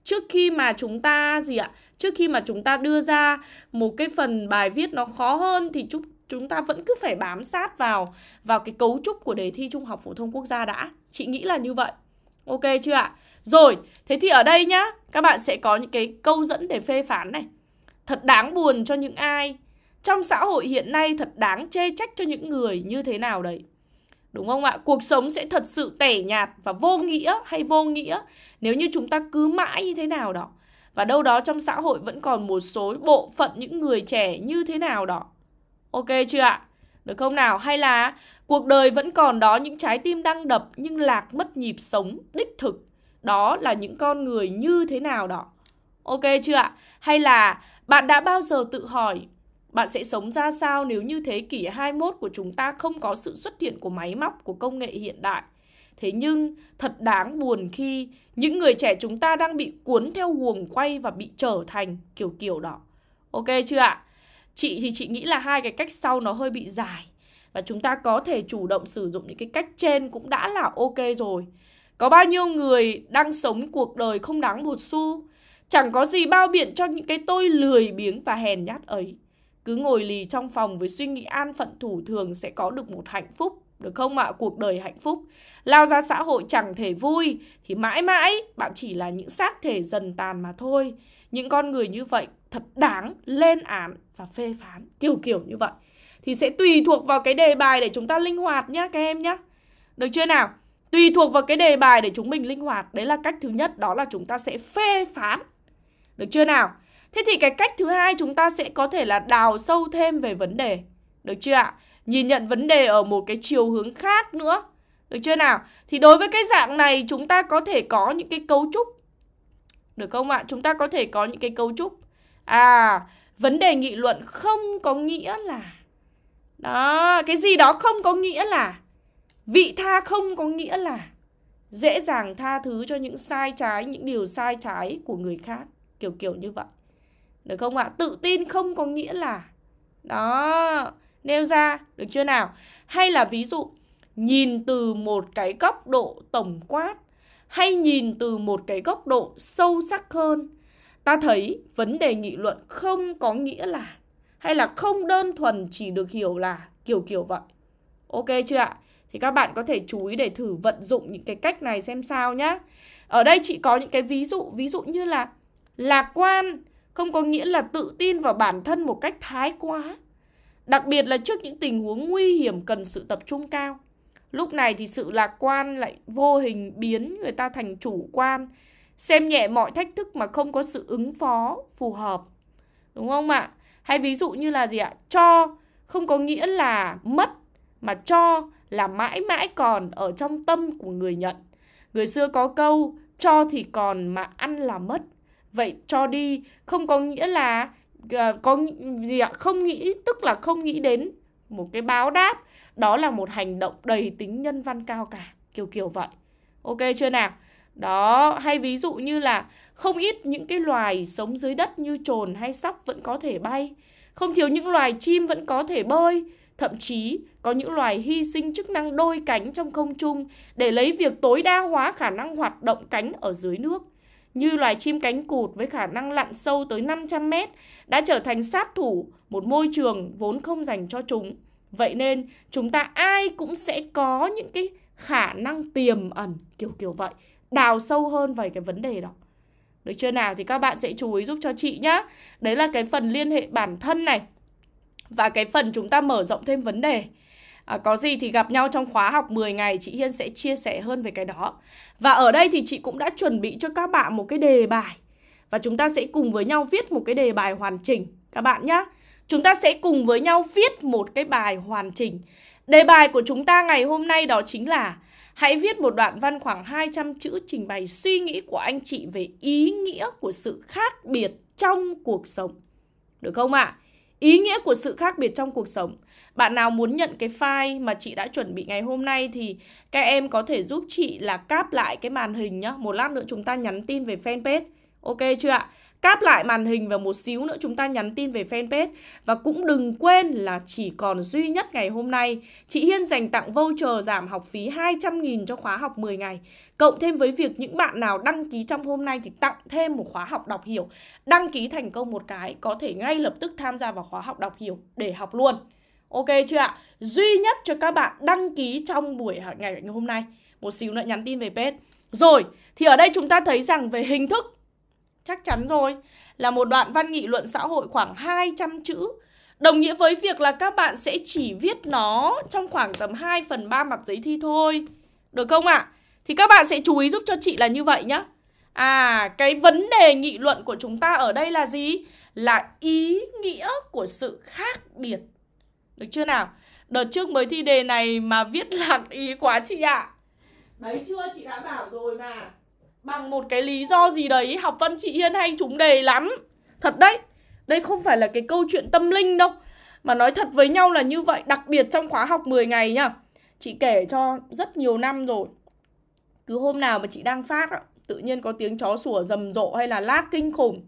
Trước khi mà chúng ta gì ạ? Trước khi mà chúng ta đưa ra một cái phần bài viết nó khó hơn thì chúng chúng ta vẫn cứ phải bám sát vào vào cái cấu trúc của đề thi Trung học phổ thông quốc gia đã. Chị nghĩ là như vậy. Ok chưa ạ? Rồi, thế thì ở đây nhá, các bạn sẽ có những cái câu dẫn để phê phán này. Thật đáng buồn cho những ai trong xã hội hiện nay thật đáng chê trách cho những người như thế nào đấy đúng không ạ cuộc sống sẽ thật sự tẻ nhạt và vô nghĩa hay vô nghĩa nếu như chúng ta cứ mãi như thế nào đó và đâu đó trong xã hội vẫn còn một số bộ phận những người trẻ như thế nào đó ok chưa ạ được không nào hay là cuộc đời vẫn còn đó những trái tim đang đập nhưng lạc mất nhịp sống đích thực đó là những con người như thế nào đó ok chưa ạ hay là bạn đã bao giờ tự hỏi bạn sẽ sống ra sao nếu như thế kỷ 21 của chúng ta không có sự xuất hiện của máy móc, của công nghệ hiện đại? Thế nhưng, thật đáng buồn khi những người trẻ chúng ta đang bị cuốn theo guồng quay và bị trở thành kiểu kiểu đó. Ok chưa ạ? Chị thì chị nghĩ là hai cái cách sau nó hơi bị dài và chúng ta có thể chủ động sử dụng những cái cách trên cũng đã là ok rồi. Có bao nhiêu người đang sống cuộc đời không đáng một xu, chẳng có gì bao biện cho những cái tôi lười biếng và hèn nhát ấy cứ ngồi lì trong phòng với suy nghĩ an phận thủ thường sẽ có được một hạnh phúc được không ạ? À? Cuộc đời hạnh phúc. Lao ra xã hội chẳng thể vui thì mãi mãi bạn chỉ là những xác thể dần tàn mà thôi. Những con người như vậy thật đáng lên án và phê phán kiểu kiểu như vậy. Thì sẽ tùy thuộc vào cái đề bài để chúng ta linh hoạt nhá các em nhá. Được chưa nào? Tùy thuộc vào cái đề bài để chúng mình linh hoạt. Đấy là cách thứ nhất, đó là chúng ta sẽ phê phán. Được chưa nào? Thế thì cái cách thứ hai chúng ta sẽ có thể là đào sâu thêm về vấn đề. Được chưa ạ? Nhìn nhận vấn đề ở một cái chiều hướng khác nữa. Được chưa nào? Thì đối với cái dạng này chúng ta có thể có những cái cấu trúc. Được không ạ? Chúng ta có thể có những cái cấu trúc. À, vấn đề nghị luận không có nghĩa là đó, cái gì đó không có nghĩa là vị tha không có nghĩa là dễ dàng tha thứ cho những sai trái, những điều sai trái của người khác, kiểu kiểu như vậy. Được không ạ? À? Tự tin không có nghĩa là Đó Nêu ra, được chưa nào? Hay là ví dụ Nhìn từ một cái góc độ tổng quát Hay nhìn từ một cái góc độ sâu sắc hơn Ta thấy vấn đề nghị luận không có nghĩa là Hay là không đơn thuần chỉ được hiểu là kiểu kiểu vậy Ok chưa ạ? Thì các bạn có thể chú ý để thử vận dụng những cái cách này xem sao nhá Ở đây chị có những cái ví dụ Ví dụ như là lạc quan không có nghĩa là tự tin vào bản thân một cách thái quá đặc biệt là trước những tình huống nguy hiểm cần sự tập trung cao lúc này thì sự lạc quan lại vô hình biến người ta thành chủ quan xem nhẹ mọi thách thức mà không có sự ứng phó phù hợp đúng không ạ hay ví dụ như là gì ạ cho không có nghĩa là mất mà cho là mãi mãi còn ở trong tâm của người nhận người xưa có câu cho thì còn mà ăn là mất vậy cho đi không có nghĩa là ờ, có gì ạ không nghĩ tức là không nghĩ đến một cái báo đáp đó là một hành động đầy tính nhân văn cao cả kiểu kiểu vậy ok chưa nào đó hay ví dụ như là không ít những cái loài sống dưới đất như trồn hay sóc vẫn có thể bay không thiếu những loài chim vẫn có thể bơi thậm chí có những loài hy sinh chức năng đôi cánh trong không trung để lấy việc tối đa hóa khả năng hoạt động cánh ở dưới nước như loài chim cánh cụt với khả năng lặn sâu tới 500 mét đã trở thành sát thủ, một môi trường vốn không dành cho chúng. Vậy nên chúng ta ai cũng sẽ có những cái khả năng tiềm ẩn kiểu kiểu vậy, đào sâu hơn về cái vấn đề đó. Được chưa nào thì các bạn sẽ chú ý giúp cho chị nhá. Đấy là cái phần liên hệ bản thân này và cái phần chúng ta mở rộng thêm vấn đề. À, có gì thì gặp nhau trong khóa học 10 ngày chị Hiên sẽ chia sẻ hơn về cái đó. Và ở đây thì chị cũng đã chuẩn bị cho các bạn một cái đề bài và chúng ta sẽ cùng với nhau viết một cái đề bài hoàn chỉnh các bạn nhá Chúng ta sẽ cùng với nhau viết một cái bài hoàn chỉnh. Đề bài của chúng ta ngày hôm nay đó chính là Hãy viết một đoạn văn khoảng 200 chữ trình bày suy nghĩ của anh chị về ý nghĩa của sự khác biệt trong cuộc sống. Được không ạ? À? Ý nghĩa của sự khác biệt trong cuộc sống. Bạn nào muốn nhận cái file mà chị đã chuẩn bị ngày hôm nay thì các em có thể giúp chị là cáp lại cái màn hình nhá. Một lát nữa chúng ta nhắn tin về fanpage. Ok chưa ạ? Cáp lại màn hình và một xíu nữa chúng ta nhắn tin về fanpage Và cũng đừng quên là chỉ còn duy nhất ngày hôm nay Chị Hiên dành tặng voucher giảm học phí 200.000 cho khóa học 10 ngày Cộng thêm với việc những bạn nào đăng ký trong hôm nay thì tặng thêm một khóa học đọc hiểu Đăng ký thành công một cái có thể ngay lập tức tham gia vào khóa học đọc hiểu để học luôn Ok chưa ạ? Duy nhất cho các bạn đăng ký trong buổi ngày hôm nay. Một xíu nữa nhắn tin về page. Rồi, thì ở đây chúng ta thấy rằng về hình thức chắc chắn rồi là một đoạn văn nghị luận xã hội khoảng 200 chữ. Đồng nghĩa với việc là các bạn sẽ chỉ viết nó trong khoảng tầm 2 phần 3 mặt giấy thi thôi. Được không ạ? À? Thì các bạn sẽ chú ý giúp cho chị là như vậy nhá. À, cái vấn đề nghị luận của chúng ta ở đây là gì? Là ý nghĩa của sự khác biệt được chưa nào? Đợt trước mới thi đề này mà viết lạc ý quá chị ạ. À. Đấy chưa? Chị đã bảo rồi mà. Bằng một cái lý do gì đấy học văn chị Yên hay trúng đề lắm. Thật đấy. Đây không phải là cái câu chuyện tâm linh đâu. Mà nói thật với nhau là như vậy, đặc biệt trong khóa học 10 ngày nhá. Chị kể cho rất nhiều năm rồi. Cứ hôm nào mà chị đang phát tự nhiên có tiếng chó sủa rầm rộ hay là lát kinh khủng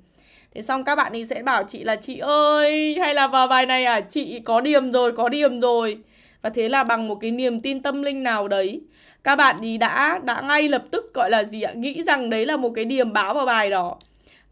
thế xong các bạn ấy sẽ bảo chị là chị ơi hay là vào bài này à chị có điểm rồi có điểm rồi và thế là bằng một cái niềm tin tâm linh nào đấy các bạn ý đã đã ngay lập tức gọi là gì ạ nghĩ rằng đấy là một cái điểm báo vào bài đó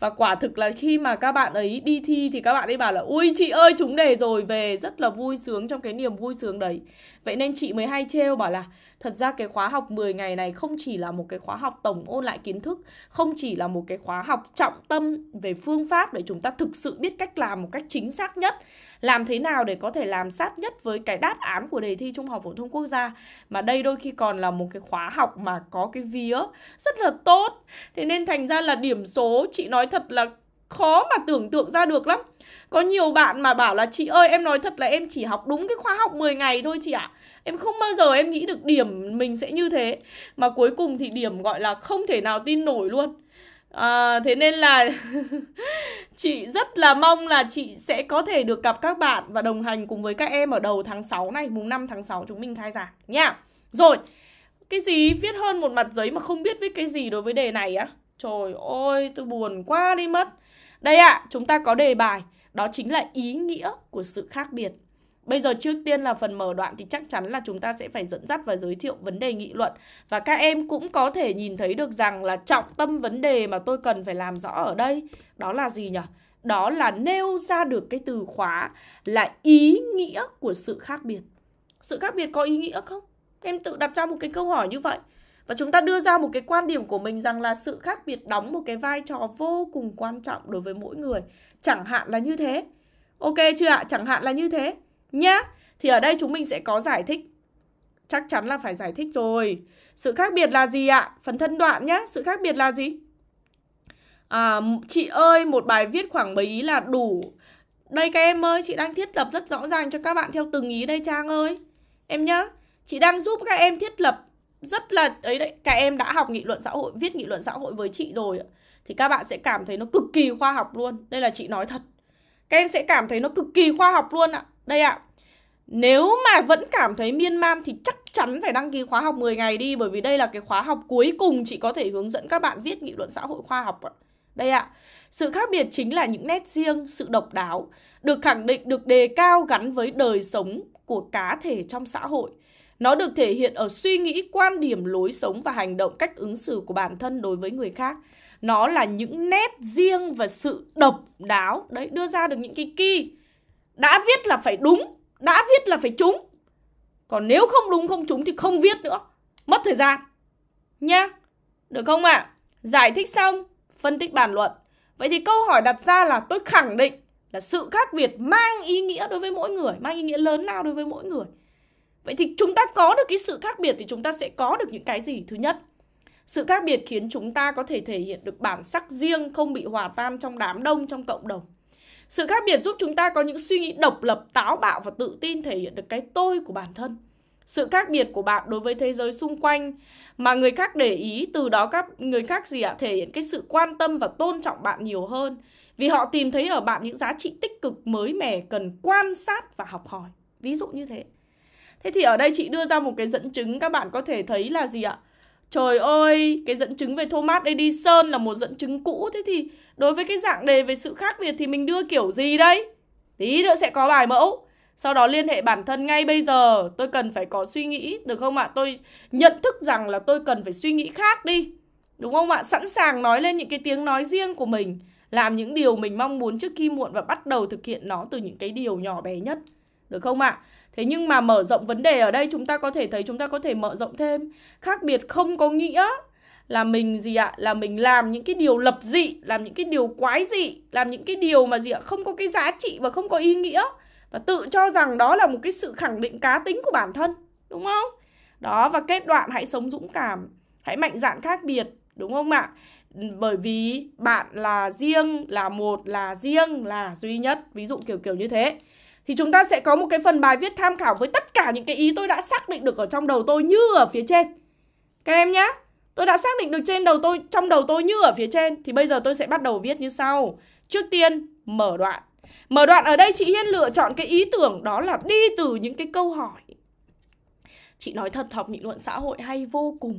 và quả thực là khi mà các bạn ấy đi thi thì các bạn ấy bảo là ui chị ơi chúng đề rồi về rất là vui sướng trong cái niềm vui sướng đấy Vậy nên chị mới hay trêu bảo là thật ra cái khóa học 10 ngày này không chỉ là một cái khóa học tổng ôn lại kiến thức, không chỉ là một cái khóa học trọng tâm về phương pháp để chúng ta thực sự biết cách làm một cách chính xác nhất, làm thế nào để có thể làm sát nhất với cái đáp án của đề thi Trung học phổ thông quốc gia mà đây đôi khi còn là một cái khóa học mà có cái vía rất là tốt. Thế nên thành ra là điểm số chị nói thật là khó mà tưởng tượng ra được lắm Có nhiều bạn mà bảo là chị ơi em nói thật là em chỉ học đúng cái khóa học 10 ngày thôi chị ạ à. Em không bao giờ em nghĩ được điểm mình sẽ như thế Mà cuối cùng thì điểm gọi là không thể nào tin nổi luôn à, Thế nên là chị rất là mong là chị sẽ có thể được gặp các bạn và đồng hành cùng với các em ở đầu tháng 6 này Mùng 5 tháng 6 chúng mình khai giảng nha Rồi cái gì viết hơn một mặt giấy mà không biết viết cái gì đối với đề này á Trời ơi, tôi buồn quá đi mất đây ạ, à, chúng ta có đề bài, đó chính là ý nghĩa của sự khác biệt. Bây giờ trước tiên là phần mở đoạn thì chắc chắn là chúng ta sẽ phải dẫn dắt và giới thiệu vấn đề nghị luận Và các em cũng có thể nhìn thấy được rằng là trọng tâm vấn đề mà tôi cần phải làm rõ ở đây Đó là gì nhỉ? Đó là nêu ra được cái từ khóa là ý nghĩa của sự khác biệt Sự khác biệt có ý nghĩa không? Em tự đặt ra một cái câu hỏi như vậy và chúng ta đưa ra một cái quan điểm của mình rằng là sự khác biệt đóng một cái vai trò vô cùng quan trọng đối với mỗi người chẳng hạn là như thế ok chưa ạ chẳng hạn là như thế nhá thì ở đây chúng mình sẽ có giải thích chắc chắn là phải giải thích rồi sự khác biệt là gì ạ phần thân đoạn nhá sự khác biệt là gì à, chị ơi một bài viết khoảng mấy ý là đủ đây các em ơi chị đang thiết lập rất rõ ràng cho các bạn theo từng ý đây trang ơi em nhá chị đang giúp các em thiết lập rất là ấy đấy các em đã học nghị luận xã hội viết nghị luận xã hội với chị rồi thì các bạn sẽ cảm thấy nó cực kỳ khoa học luôn đây là chị nói thật các em sẽ cảm thấy nó cực kỳ khoa học luôn ạ đây ạ nếu mà vẫn cảm thấy miên man thì chắc chắn phải đăng ký khóa học 10 ngày đi bởi vì đây là cái khóa học cuối cùng chị có thể hướng dẫn các bạn viết nghị luận xã hội khoa học ạ. Đây ạ, sự khác biệt chính là những nét riêng, sự độc đáo, được khẳng định, được đề cao gắn với đời sống của cá thể trong xã hội. Nó được thể hiện ở suy nghĩ, quan điểm, lối sống và hành động cách ứng xử của bản thân đối với người khác. Nó là những nét riêng và sự độc đáo. Đấy, đưa ra được những cái kỳ. Đã viết là phải đúng, đã viết là phải trúng. Còn nếu không đúng không trúng thì không viết nữa. Mất thời gian. Nha. Được không ạ? À? Giải thích xong, phân tích bàn luận. Vậy thì câu hỏi đặt ra là tôi khẳng định là sự khác biệt mang ý nghĩa đối với mỗi người, mang ý nghĩa lớn lao đối với mỗi người. Vậy thì chúng ta có được cái sự khác biệt thì chúng ta sẽ có được những cái gì? Thứ nhất, sự khác biệt khiến chúng ta có thể thể hiện được bản sắc riêng không bị hòa tan trong đám đông trong cộng đồng. Sự khác biệt giúp chúng ta có những suy nghĩ độc lập, táo bạo và tự tin thể hiện được cái tôi của bản thân. Sự khác biệt của bạn đối với thế giới xung quanh mà người khác để ý, từ đó các người khác gì ạ thể hiện cái sự quan tâm và tôn trọng bạn nhiều hơn vì họ tìm thấy ở bạn những giá trị tích cực mới mẻ cần quan sát và học hỏi. Ví dụ như thế. Thế thì ở đây chị đưa ra một cái dẫn chứng các bạn có thể thấy là gì ạ? Trời ơi, cái dẫn chứng về Thomas Edison là một dẫn chứng cũ Thế thì đối với cái dạng đề về sự khác biệt thì mình đưa kiểu gì đây? Tí nữa sẽ có bài mẫu Sau đó liên hệ bản thân ngay bây giờ Tôi cần phải có suy nghĩ, được không ạ? Tôi nhận thức rằng là tôi cần phải suy nghĩ khác đi Đúng không ạ? Sẵn sàng nói lên những cái tiếng nói riêng của mình Làm những điều mình mong muốn trước khi muộn Và bắt đầu thực hiện nó từ những cái điều nhỏ bé nhất Được không ạ? Thế nhưng mà mở rộng vấn đề ở đây chúng ta có thể thấy chúng ta có thể mở rộng thêm Khác biệt không có nghĩa là mình gì ạ? À? Là mình làm những cái điều lập dị, làm những cái điều quái dị Làm những cái điều mà gì ạ? À? Không có cái giá trị và không có ý nghĩa Và tự cho rằng đó là một cái sự khẳng định cá tính của bản thân Đúng không? Đó và kết đoạn hãy sống dũng cảm Hãy mạnh dạn khác biệt Đúng không ạ? bởi vì bạn là riêng là một là riêng là duy nhất ví dụ kiểu kiểu như thế thì chúng ta sẽ có một cái phần bài viết tham khảo với tất cả những cái ý tôi đã xác định được ở trong đầu tôi như ở phía trên. Các em nhé, tôi đã xác định được trên đầu tôi trong đầu tôi như ở phía trên thì bây giờ tôi sẽ bắt đầu viết như sau. Trước tiên, mở đoạn. Mở đoạn ở đây chị Hiên lựa chọn cái ý tưởng đó là đi từ những cái câu hỏi. Chị nói thật học nghị luận xã hội hay vô cùng.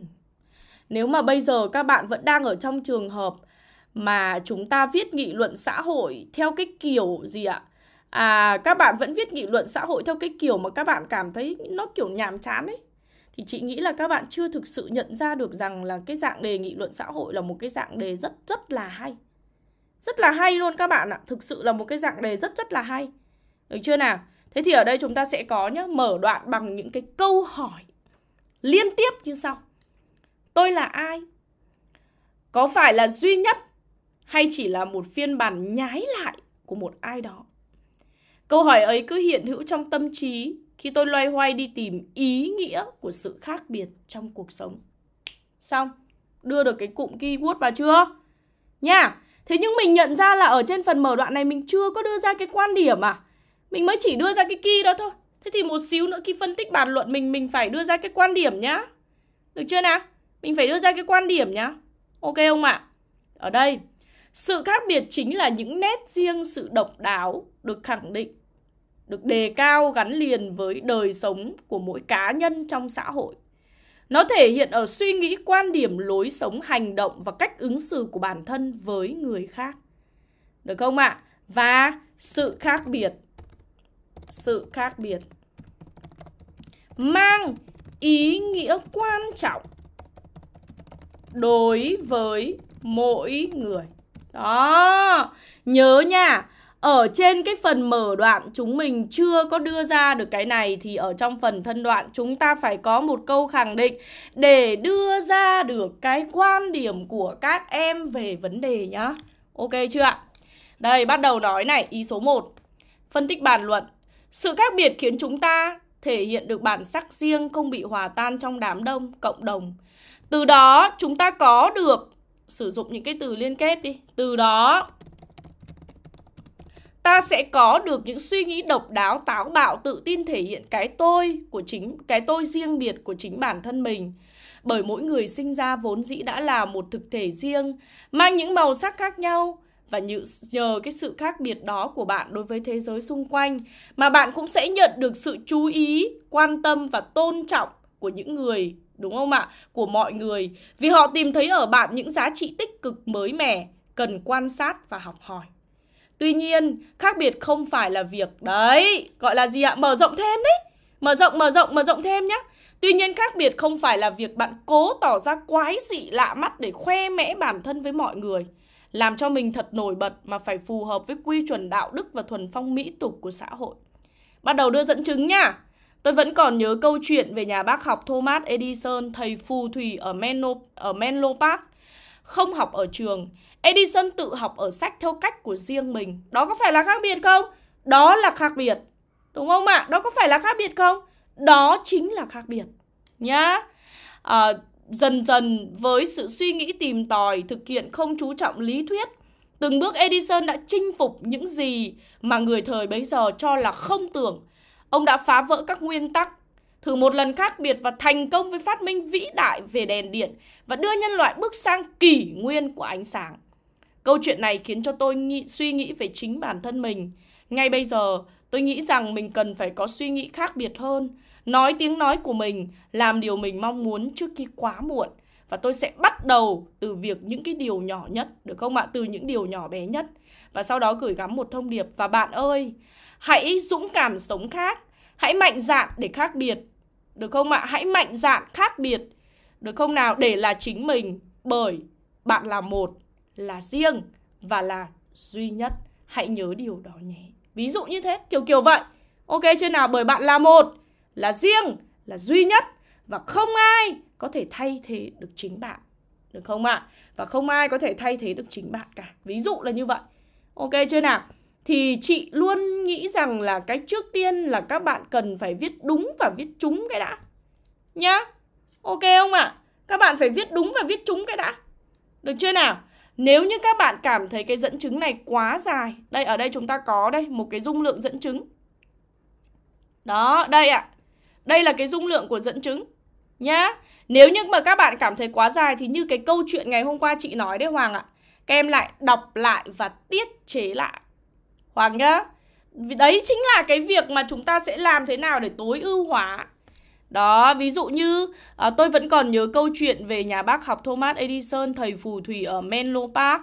Nếu mà bây giờ các bạn vẫn đang ở trong trường hợp mà chúng ta viết nghị luận xã hội theo cái kiểu gì ạ? à, các bạn vẫn viết nghị luận xã hội theo cái kiểu mà các bạn cảm thấy nó kiểu nhàm chán ấy thì chị nghĩ là các bạn chưa thực sự nhận ra được rằng là cái dạng đề nghị luận xã hội là một cái dạng đề rất rất là hay rất là hay luôn các bạn ạ thực sự là một cái dạng đề rất rất là hay được chưa nào thế thì ở đây chúng ta sẽ có nhá mở đoạn bằng những cái câu hỏi liên tiếp như sau tôi là ai có phải là duy nhất hay chỉ là một phiên bản nhái lại của một ai đó Câu hỏi ấy cứ hiện hữu trong tâm trí khi tôi loay hoay đi tìm ý nghĩa của sự khác biệt trong cuộc sống. Xong, đưa được cái cụm keyword vào chưa? Nha, thế nhưng mình nhận ra là ở trên phần mở đoạn này mình chưa có đưa ra cái quan điểm à? Mình mới chỉ đưa ra cái key đó thôi. Thế thì một xíu nữa khi phân tích bàn luận mình mình phải đưa ra cái quan điểm nhá. Được chưa nào? Mình phải đưa ra cái quan điểm nhá. Ok không ạ? À? Ở đây sự khác biệt chính là những nét riêng sự độc đáo được khẳng định, được đề cao gắn liền với đời sống của mỗi cá nhân trong xã hội. Nó thể hiện ở suy nghĩ, quan điểm, lối sống, hành động và cách ứng xử của bản thân với người khác. Được không ạ? À? Và sự khác biệt. Sự khác biệt mang ý nghĩa quan trọng đối với mỗi người đó, nhớ nha Ở trên cái phần mở đoạn chúng mình chưa có đưa ra được cái này Thì ở trong phần thân đoạn chúng ta phải có một câu khẳng định Để đưa ra được cái quan điểm của các em về vấn đề nhá Ok chưa ạ? Đây, bắt đầu nói này, ý số 1 Phân tích bàn luận Sự khác biệt khiến chúng ta thể hiện được bản sắc riêng không bị hòa tan trong đám đông, cộng đồng từ đó chúng ta có được sử dụng những cái từ liên kết đi từ đó ta sẽ có được những suy nghĩ độc đáo táo bạo tự tin thể hiện cái tôi của chính cái tôi riêng biệt của chính bản thân mình bởi mỗi người sinh ra vốn dĩ đã là một thực thể riêng mang những màu sắc khác nhau và nhờ cái sự khác biệt đó của bạn đối với thế giới xung quanh mà bạn cũng sẽ nhận được sự chú ý quan tâm và tôn trọng của những người đúng không ạ? Của mọi người vì họ tìm thấy ở bạn những giá trị tích cực mới mẻ cần quan sát và học hỏi. Tuy nhiên, khác biệt không phải là việc đấy, gọi là gì ạ? Mở rộng thêm đấy. Mở rộng, mở rộng, mở rộng thêm nhé. Tuy nhiên khác biệt không phải là việc bạn cố tỏ ra quái dị lạ mắt để khoe mẽ bản thân với mọi người, làm cho mình thật nổi bật mà phải phù hợp với quy chuẩn đạo đức và thuần phong mỹ tục của xã hội. Bắt đầu đưa dẫn chứng nhá. Tôi vẫn còn nhớ câu chuyện về nhà bác học Thomas Edison, thầy phù thủy ở Menlo, ở Menlo Park. Không học ở trường, Edison tự học ở sách theo cách của riêng mình. Đó có phải là khác biệt không? Đó là khác biệt. Đúng không ạ? Đó có phải là khác biệt không? Đó chính là khác biệt. Nhá. À, dần dần với sự suy nghĩ tìm tòi, thực hiện không chú trọng lý thuyết, từng bước Edison đã chinh phục những gì mà người thời bấy giờ cho là không tưởng Ông đã phá vỡ các nguyên tắc, thử một lần khác biệt và thành công với phát minh vĩ đại về đèn điện và đưa nhân loại bước sang kỷ nguyên của ánh sáng. Câu chuyện này khiến cho tôi nghĩ, suy nghĩ về chính bản thân mình. Ngay bây giờ, tôi nghĩ rằng mình cần phải có suy nghĩ khác biệt hơn, nói tiếng nói của mình, làm điều mình mong muốn trước khi quá muộn. Và tôi sẽ bắt đầu từ việc những cái điều nhỏ nhất, được không ạ? Từ những điều nhỏ bé nhất. Và sau đó gửi gắm một thông điệp. Và bạn ơi, hãy dũng cảm sống khác hãy mạnh dạn để khác biệt được không ạ hãy mạnh dạn khác biệt được không nào để là chính mình bởi bạn là một là riêng và là duy nhất hãy nhớ điều đó nhé ví dụ như thế kiểu kiểu vậy ok chưa nào bởi bạn là một là riêng là duy nhất và không ai có thể thay thế được chính bạn được không ạ và không ai có thể thay thế được chính bạn cả ví dụ là như vậy ok chưa nào thì chị luôn nghĩ rằng là cái trước tiên là các bạn cần phải viết đúng và viết trúng cái đã nhá ok không ạ à? các bạn phải viết đúng và viết trúng cái đã được chưa nào nếu như các bạn cảm thấy cái dẫn chứng này quá dài đây ở đây chúng ta có đây một cái dung lượng dẫn chứng đó đây ạ à. đây là cái dung lượng của dẫn chứng nhá nếu như mà các bạn cảm thấy quá dài thì như cái câu chuyện ngày hôm qua chị nói đấy hoàng ạ à, các em lại đọc lại và tiết chế lại Hoàng nhá Đấy chính là cái việc mà chúng ta sẽ làm thế nào để tối ưu hóa đó, ví dụ như à, tôi vẫn còn nhớ câu chuyện về nhà bác học Thomas Edison, thầy phù thủy ở Menlo Park.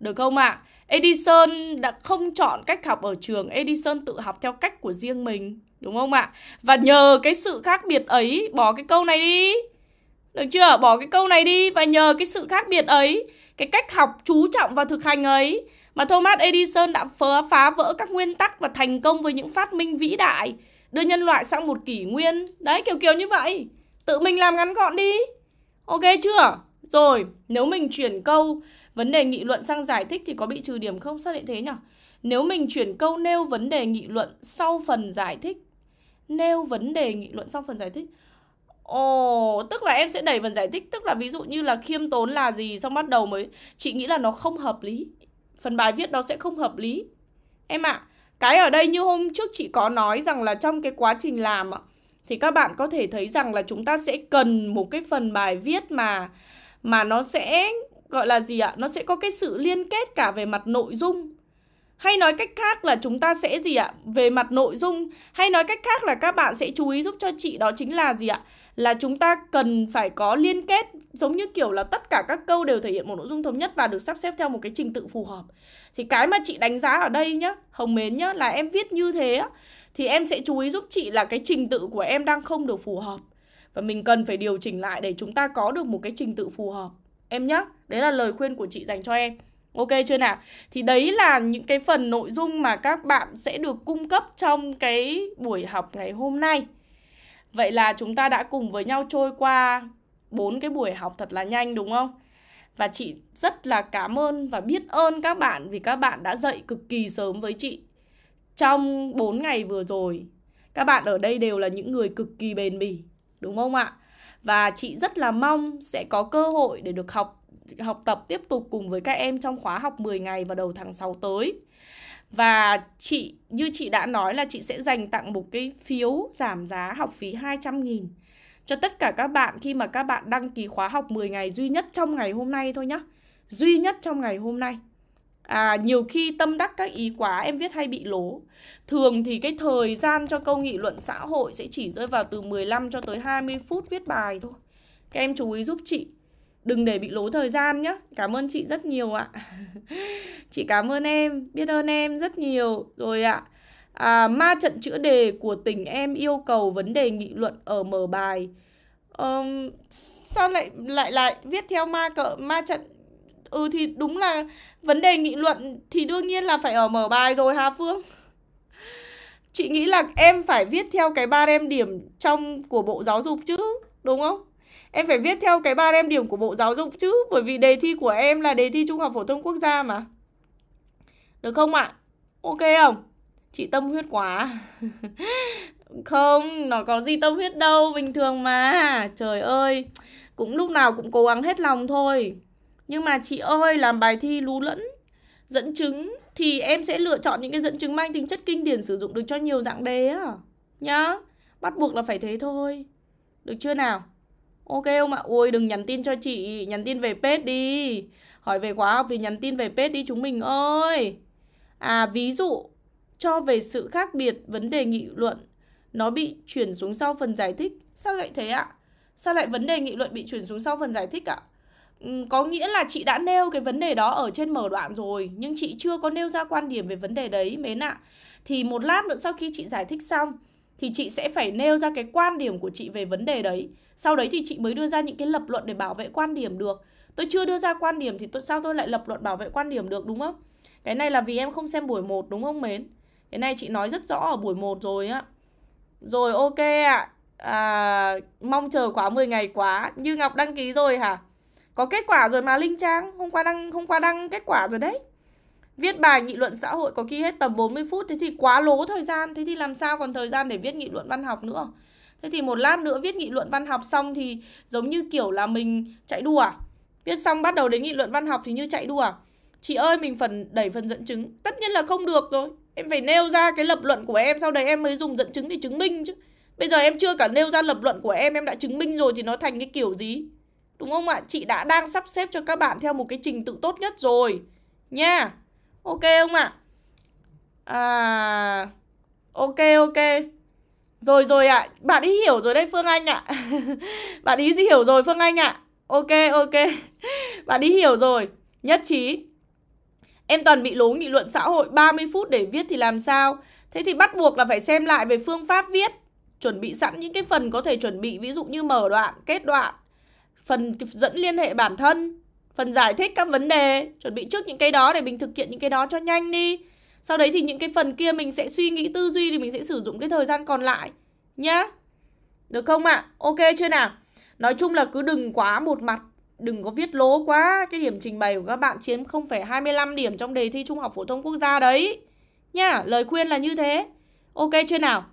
Được không ạ? À? Edison đã không chọn cách học ở trường, Edison tự học theo cách của riêng mình. Đúng không ạ? À? Và nhờ cái sự khác biệt ấy, bỏ cái câu này đi. Được chưa? Bỏ cái câu này đi và nhờ cái sự khác biệt ấy, cái cách học chú trọng và thực hành ấy mà Thomas Edison đã phá phá vỡ các nguyên tắc và thành công với những phát minh vĩ đại, đưa nhân loại sang một kỷ nguyên. Đấy, kiểu kiểu như vậy. Tự mình làm ngắn gọn đi. Ok chưa? Rồi, nếu mình chuyển câu vấn đề nghị luận sang giải thích thì có bị trừ điểm không? Sao lại thế nhỉ? Nếu mình chuyển câu nêu vấn đề nghị luận sau phần giải thích. Nêu vấn đề nghị luận sau phần giải thích. Ồ, tức là em sẽ đẩy phần giải thích Tức là ví dụ như là khiêm tốn là gì Xong bắt đầu mới Chị nghĩ là nó không hợp lý phần bài viết đó sẽ không hợp lý em ạ à, cái ở đây như hôm trước chị có nói rằng là trong cái quá trình làm ạ thì các bạn có thể thấy rằng là chúng ta sẽ cần một cái phần bài viết mà mà nó sẽ gọi là gì ạ nó sẽ có cái sự liên kết cả về mặt nội dung hay nói cách khác là chúng ta sẽ gì ạ về mặt nội dung hay nói cách khác là các bạn sẽ chú ý giúp cho chị đó chính là gì ạ là chúng ta cần phải có liên kết giống như kiểu là tất cả các câu đều thể hiện một nội dung thống nhất và được sắp xếp theo một cái trình tự phù hợp thì cái mà chị đánh giá ở đây nhá hồng mến nhá là em viết như thế á, thì em sẽ chú ý giúp chị là cái trình tự của em đang không được phù hợp và mình cần phải điều chỉnh lại để chúng ta có được một cái trình tự phù hợp em nhá đấy là lời khuyên của chị dành cho em Ok chưa nào? Thì đấy là những cái phần nội dung mà các bạn sẽ được cung cấp trong cái buổi học ngày hôm nay. Vậy là chúng ta đã cùng với nhau trôi qua bốn cái buổi học thật là nhanh đúng không? Và chị rất là cảm ơn và biết ơn các bạn vì các bạn đã dậy cực kỳ sớm với chị. Trong 4 ngày vừa rồi, các bạn ở đây đều là những người cực kỳ bền bỉ, đúng không ạ? Và chị rất là mong sẽ có cơ hội để được học học tập tiếp tục cùng với các em trong khóa học 10 ngày vào đầu tháng 6 tới và chị như chị đã nói là chị sẽ dành tặng một cái phiếu giảm giá học phí 200 nghìn cho tất cả các bạn khi mà các bạn đăng ký khóa học 10 ngày duy nhất trong ngày hôm nay thôi nhá. Duy nhất trong ngày hôm nay. À, nhiều khi tâm đắc các ý quá em viết hay bị lố Thường thì cái thời gian cho câu nghị luận xã hội sẽ chỉ rơi vào từ 15 cho tới 20 phút viết bài thôi Các em chú ý giúp chị đừng để bị lố thời gian nhé cảm ơn chị rất nhiều ạ chị cảm ơn em biết ơn em rất nhiều rồi ạ à, ma trận chữa đề của tỉnh em yêu cầu vấn đề nghị luận ở mở bài um, sao lại lại lại viết theo ma cỡ ma trận ừ thì đúng là vấn đề nghị luận thì đương nhiên là phải ở mở bài rồi hà phương chị nghĩ là em phải viết theo cái ba em điểm trong của bộ giáo dục chứ đúng không em phải viết theo cái ba em điểm của bộ giáo dục chứ bởi vì đề thi của em là đề thi trung học phổ thông quốc gia mà được không ạ ok không chị tâm huyết quá không nó có gì tâm huyết đâu bình thường mà trời ơi cũng lúc nào cũng cố gắng hết lòng thôi nhưng mà chị ơi làm bài thi lú lẫn dẫn chứng thì em sẽ lựa chọn những cái dẫn chứng mang tính chất kinh điển sử dụng được cho nhiều dạng đề á nhá bắt buộc là phải thế thôi được chưa nào Ok không ạ? ui đừng nhắn tin cho chị, nhắn tin về pet đi. Hỏi về khóa học thì nhắn tin về pet đi chúng mình ơi. À ví dụ cho về sự khác biệt vấn đề nghị luận nó bị chuyển xuống sau phần giải thích. Sao lại thế ạ? Sao lại vấn đề nghị luận bị chuyển xuống sau phần giải thích ạ? Ừ, có nghĩa là chị đã nêu cái vấn đề đó ở trên mở đoạn rồi nhưng chị chưa có nêu ra quan điểm về vấn đề đấy mến ạ. Thì một lát nữa sau khi chị giải thích xong thì chị sẽ phải nêu ra cái quan điểm của chị về vấn đề đấy sau đấy thì chị mới đưa ra những cái lập luận để bảo vệ quan điểm được tôi chưa đưa ra quan điểm thì tôi, sao tôi lại lập luận bảo vệ quan điểm được đúng không cái này là vì em không xem buổi một đúng không mến cái này chị nói rất rõ ở buổi một rồi á rồi ok ạ à. à, mong chờ quá 10 ngày quá như ngọc đăng ký rồi hả có kết quả rồi mà linh trang hôm qua đăng hôm qua đăng kết quả rồi đấy viết bài nghị luận xã hội có khi hết tầm 40 phút thế thì quá lố thời gian thế thì làm sao còn thời gian để viết nghị luận văn học nữa Thế thì một lát nữa viết nghị luận văn học xong thì giống như kiểu là mình chạy đua à? Viết xong bắt đầu đến nghị luận văn học thì như chạy đua à? Chị ơi mình phần đẩy phần dẫn chứng Tất nhiên là không được rồi Em phải nêu ra cái lập luận của em Sau đấy em mới dùng dẫn chứng để chứng minh chứ Bây giờ em chưa cả nêu ra lập luận của em Em đã chứng minh rồi thì nó thành cái kiểu gì Đúng không ạ? Chị đã đang sắp xếp cho các bạn Theo một cái trình tự tốt nhất rồi Nha Ok không ạ? À, ok ok rồi rồi ạ, à, bạn ấy hiểu rồi đấy Phương Anh ạ à. Bạn ý hiểu rồi Phương Anh ạ à. Ok ok Bạn ý hiểu rồi, nhất trí Em toàn bị lố nghị luận xã hội 30 phút để viết thì làm sao Thế thì bắt buộc là phải xem lại về phương pháp viết Chuẩn bị sẵn những cái phần có thể chuẩn bị Ví dụ như mở đoạn, kết đoạn Phần dẫn liên hệ bản thân Phần giải thích các vấn đề Chuẩn bị trước những cái đó để mình thực hiện những cái đó cho nhanh đi sau đấy thì những cái phần kia mình sẽ suy nghĩ tư duy thì mình sẽ sử dụng cái thời gian còn lại nhá. Được không ạ? À? Ok chưa nào? Nói chung là cứ đừng quá một mặt, đừng có viết lố quá. Cái điểm trình bày của các bạn chiếm 0,25 điểm trong đề thi Trung học phổ thông quốc gia đấy. Nha, lời khuyên là như thế. Ok chưa nào?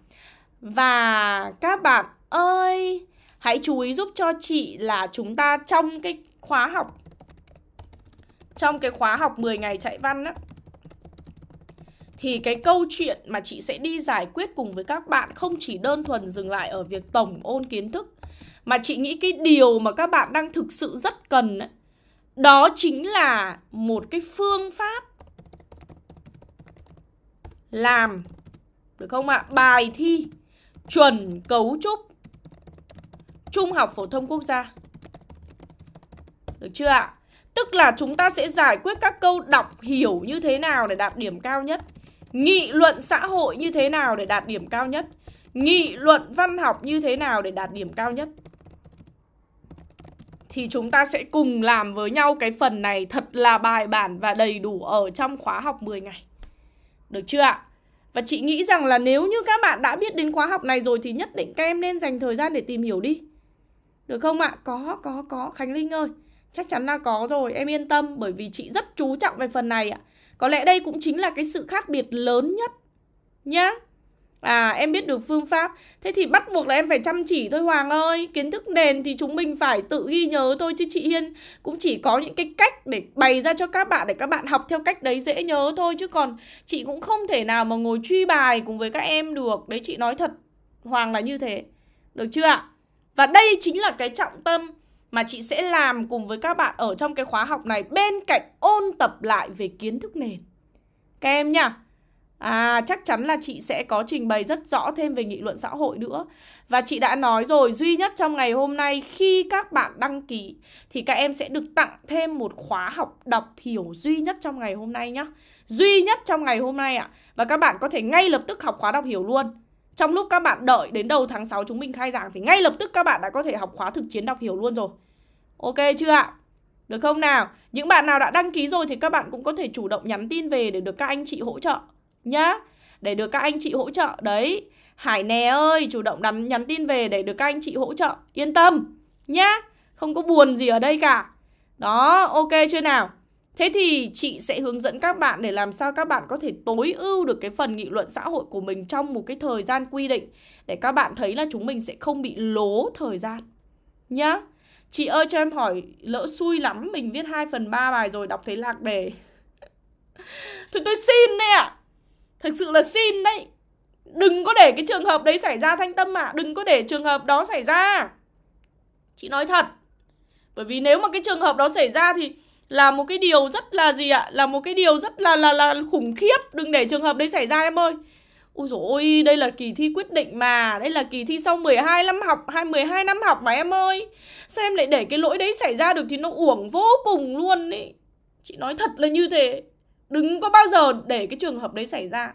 Và các bạn ơi, hãy chú ý giúp cho chị là chúng ta trong cái khóa học trong cái khóa học 10 ngày chạy văn á thì cái câu chuyện mà chị sẽ đi giải quyết cùng với các bạn không chỉ đơn thuần dừng lại ở việc tổng ôn kiến thức mà chị nghĩ cái điều mà các bạn đang thực sự rất cần ấy, đó chính là một cái phương pháp làm được không ạ? Bài thi chuẩn cấu trúc Trung học phổ thông quốc gia. Được chưa ạ? Tức là chúng ta sẽ giải quyết các câu đọc hiểu như thế nào để đạt điểm cao nhất nghị luận xã hội như thế nào để đạt điểm cao nhất nghị luận văn học như thế nào để đạt điểm cao nhất thì chúng ta sẽ cùng làm với nhau cái phần này thật là bài bản và đầy đủ ở trong khóa học 10 ngày. Được chưa ạ? Và chị nghĩ rằng là nếu như các bạn đã biết đến khóa học này rồi thì nhất định các em nên dành thời gian để tìm hiểu đi. Được không ạ? Có, có, có. Khánh Linh ơi, chắc chắn là có rồi. Em yên tâm bởi vì chị rất chú trọng về phần này ạ. Có lẽ đây cũng chính là cái sự khác biệt lớn nhất nhá. À em biết được phương pháp Thế thì bắt buộc là em phải chăm chỉ thôi Hoàng ơi Kiến thức nền thì chúng mình phải tự ghi nhớ thôi Chứ chị Hiên cũng chỉ có những cái cách Để bày ra cho các bạn Để các bạn học theo cách đấy dễ nhớ thôi Chứ còn chị cũng không thể nào mà ngồi truy bài Cùng với các em được Đấy chị nói thật Hoàng là như thế Được chưa ạ Và đây chính là cái trọng tâm mà chị sẽ làm cùng với các bạn ở trong cái khóa học này bên cạnh ôn tập lại về kiến thức nền. Các em nhá. À, chắc chắn là chị sẽ có trình bày rất rõ thêm về nghị luận xã hội nữa Và chị đã nói rồi, duy nhất trong ngày hôm nay khi các bạn đăng ký Thì các em sẽ được tặng thêm một khóa học đọc hiểu duy nhất trong ngày hôm nay nhá Duy nhất trong ngày hôm nay ạ à. Và các bạn có thể ngay lập tức học khóa đọc hiểu luôn Trong lúc các bạn đợi đến đầu tháng 6 chúng mình khai giảng Thì ngay lập tức các bạn đã có thể học khóa thực chiến đọc hiểu luôn rồi Ok chưa ạ? Được không nào? Những bạn nào đã đăng ký rồi thì các bạn cũng có thể chủ động nhắn tin về để được các anh chị hỗ trợ nhá. Để được các anh chị hỗ trợ đấy. Hải nè ơi, chủ động đắn, nhắn tin về để được các anh chị hỗ trợ. Yên tâm nhá. Không có buồn gì ở đây cả. Đó, ok chưa nào? Thế thì chị sẽ hướng dẫn các bạn để làm sao các bạn có thể tối ưu được cái phần nghị luận xã hội của mình trong một cái thời gian quy định để các bạn thấy là chúng mình sẽ không bị lố thời gian nhá. Chị ơi cho em hỏi lỡ xui lắm Mình viết 2 phần 3 bài rồi đọc thấy lạc đề Thôi tôi xin đấy ạ à. Thực sự là xin đấy Đừng có để cái trường hợp đấy xảy ra Thanh Tâm ạ à. Đừng có để trường hợp đó xảy ra Chị nói thật Bởi vì nếu mà cái trường hợp đó xảy ra thì Là một cái điều rất là gì ạ à? Là một cái điều rất là là, là khủng khiếp Đừng để trường hợp đấy xảy ra em ơi Ôi dồi ôi, đây là kỳ thi quyết định mà Đây là kỳ thi sau 12 năm học 12 năm học mà em ơi xem em lại để cái lỗi đấy xảy ra được Thì nó uổng vô cùng luôn ý Chị nói thật là như thế Đừng có bao giờ để cái trường hợp đấy xảy ra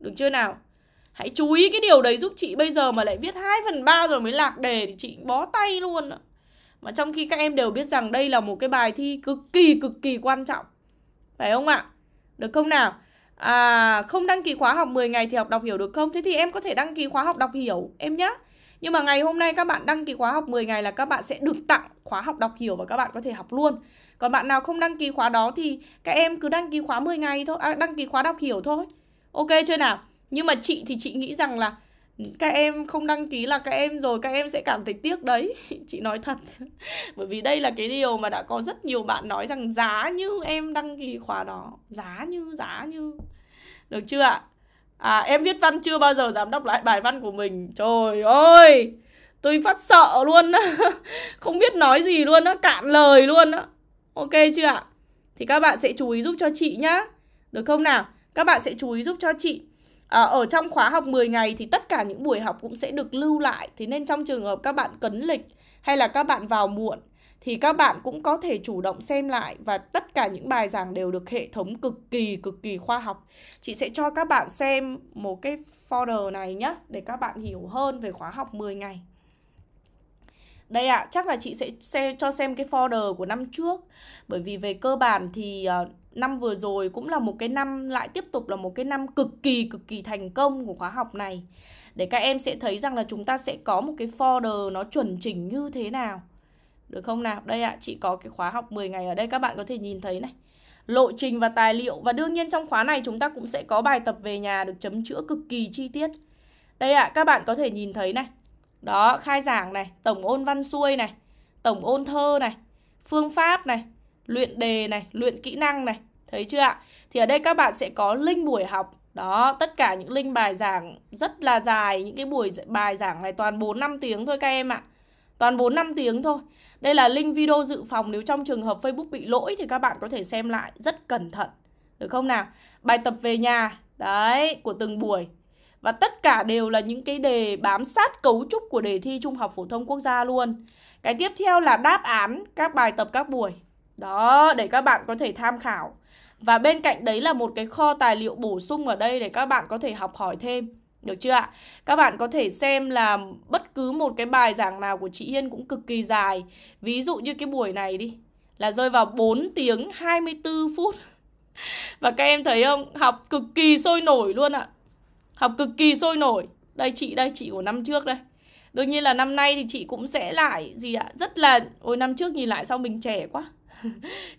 Được chưa nào Hãy chú ý cái điều đấy giúp chị bây giờ Mà lại viết 2 phần 3 rồi mới lạc đề Thì chị bó tay luôn ạ Mà trong khi các em đều biết rằng đây là một cái bài thi Cực kỳ cực kỳ quan trọng Phải không ạ Được không nào à, không đăng ký khóa học 10 ngày thì học đọc hiểu được không? Thế thì em có thể đăng ký khóa học đọc hiểu em nhé. Nhưng mà ngày hôm nay các bạn đăng ký khóa học 10 ngày là các bạn sẽ được tặng khóa học đọc hiểu và các bạn có thể học luôn. Còn bạn nào không đăng ký khóa đó thì các em cứ đăng ký khóa 10 ngày thôi, à, đăng ký khóa đọc hiểu thôi. Ok chưa nào? Nhưng mà chị thì chị nghĩ rằng là các em không đăng ký là các em rồi các em sẽ cảm thấy tiếc đấy chị nói thật bởi vì đây là cái điều mà đã có rất nhiều bạn nói rằng giá như em đăng ký khóa đó giá như giá như được chưa ạ à em viết văn chưa bao giờ dám đọc lại bài văn của mình trời ơi tôi phát sợ luôn á không biết nói gì luôn á cạn lời luôn á ok chưa ạ thì các bạn sẽ chú ý giúp cho chị nhá được không nào các bạn sẽ chú ý giúp cho chị à, ở trong khóa học 10 ngày thì tất cả những buổi học cũng sẽ được lưu lại thế nên trong trường hợp các bạn cấn lịch hay là các bạn vào muộn thì các bạn cũng có thể chủ động xem lại và tất cả những bài giảng đều được hệ thống cực kỳ cực kỳ khoa học. Chị sẽ cho các bạn xem một cái folder này nhé để các bạn hiểu hơn về khóa học 10 ngày đây ạ, à, chắc là chị sẽ, cho xem cái folder của năm trước Bởi vì về cơ bản thì ờ, năm vừa rồi cũng là một cái năm lại tiếp tục là một cái năm cực kỳ cực kỳ thành công của khóa học này Để các em sẽ thấy rằng là chúng ta sẽ có một cái folder nó chuẩn chỉnh như thế nào Được không nào? Đây ạ, à, chị có cái khóa học 10 ngày ở đây các bạn có thể nhìn thấy này Lộ trình và tài liệu Và đương nhiên trong khóa này chúng ta cũng sẽ có bài tập về nhà được chấm chữa cực kỳ chi tiết Đây ạ, à, các bạn có thể nhìn thấy này đó, khai giảng này, tổng ôn văn xuôi này, tổng ôn thơ này, phương pháp này, luyện đề này, luyện kỹ năng này. Thấy chưa ạ? Thì ở đây các bạn sẽ có link buổi học. Đó, tất cả những link bài giảng rất là dài, những cái buổi bài giảng này toàn 4 năm tiếng thôi các em ạ. Toàn 4 năm tiếng thôi. Đây là link video dự phòng nếu trong trường hợp Facebook bị lỗi thì các bạn có thể xem lại rất cẩn thận. Được không nào? Bài tập về nhà đấy của từng buổi và tất cả đều là những cái đề bám sát cấu trúc của đề thi Trung học phổ thông quốc gia luôn. Cái tiếp theo là đáp án các bài tập các buổi. Đó, để các bạn có thể tham khảo. Và bên cạnh đấy là một cái kho tài liệu bổ sung ở đây để các bạn có thể học hỏi thêm. Được chưa ạ? Các bạn có thể xem là bất cứ một cái bài giảng nào của chị Yên cũng cực kỳ dài. Ví dụ như cái buổi này đi, là rơi vào 4 tiếng 24 phút. Và các em thấy không? Học cực kỳ sôi nổi luôn ạ. Học cực kỳ sôi nổi Đây chị đây chị của năm trước đây Đương nhiên là năm nay thì chị cũng sẽ lại gì ạ Rất là Ôi năm trước nhìn lại sao mình trẻ quá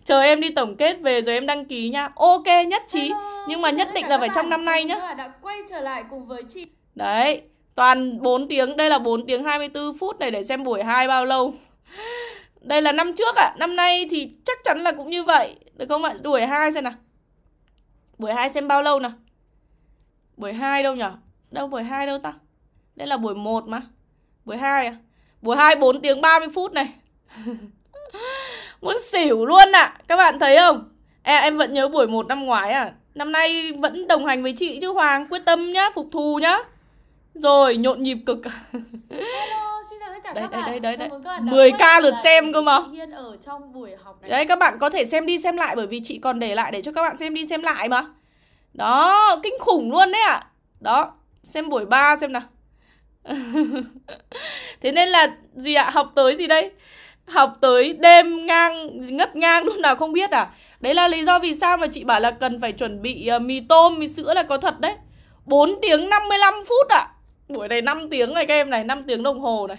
Chờ em đi tổng kết về rồi em đăng ký nha Ok nhất trí Hello, Nhưng mà nhất định là phải trong năm nay nhá Đã quay trở lại cùng với chị Đấy Toàn 4 tiếng Đây là 4 tiếng 24 phút này để xem buổi hai bao lâu Đây là năm trước ạ à. Năm nay thì chắc chắn là cũng như vậy Được không ạ? Buổi hai xem nào Buổi hai xem bao lâu nào buổi 12 đâu nhở Đâu buổi 12 đâu ta Đây là buổi 1 mà Buổi 2 à Buổi 2 4 tiếng 30 phút này Muốn xỉu luôn ạ à. Các bạn thấy không à, Em vẫn nhớ buổi 1 năm ngoái à Năm nay vẫn đồng hành với chị chứ Hoàng Quyết tâm nhá, phục thù nhá Rồi, nhộn nhịp cực Hello, xin chào tất cả 10k lượt xem cơ mà Hiên Đấy, các bạn có thể xem đi xem lại Bởi vì chị còn để lại để cho các bạn xem đi xem lại mà đó, kinh khủng luôn đấy ạ à. Đó, xem buổi 3 xem nào Thế nên là gì ạ, à? học tới gì đây Học tới đêm ngang, ngất ngang lúc nào không biết à Đấy là lý do vì sao mà chị bảo là cần phải chuẩn bị ờ, mì tôm, mì sữa là có thật đấy 4 tiếng 55 phút ạ à. Buổi này 5 tiếng này các em này 5 tiếng đồng hồ này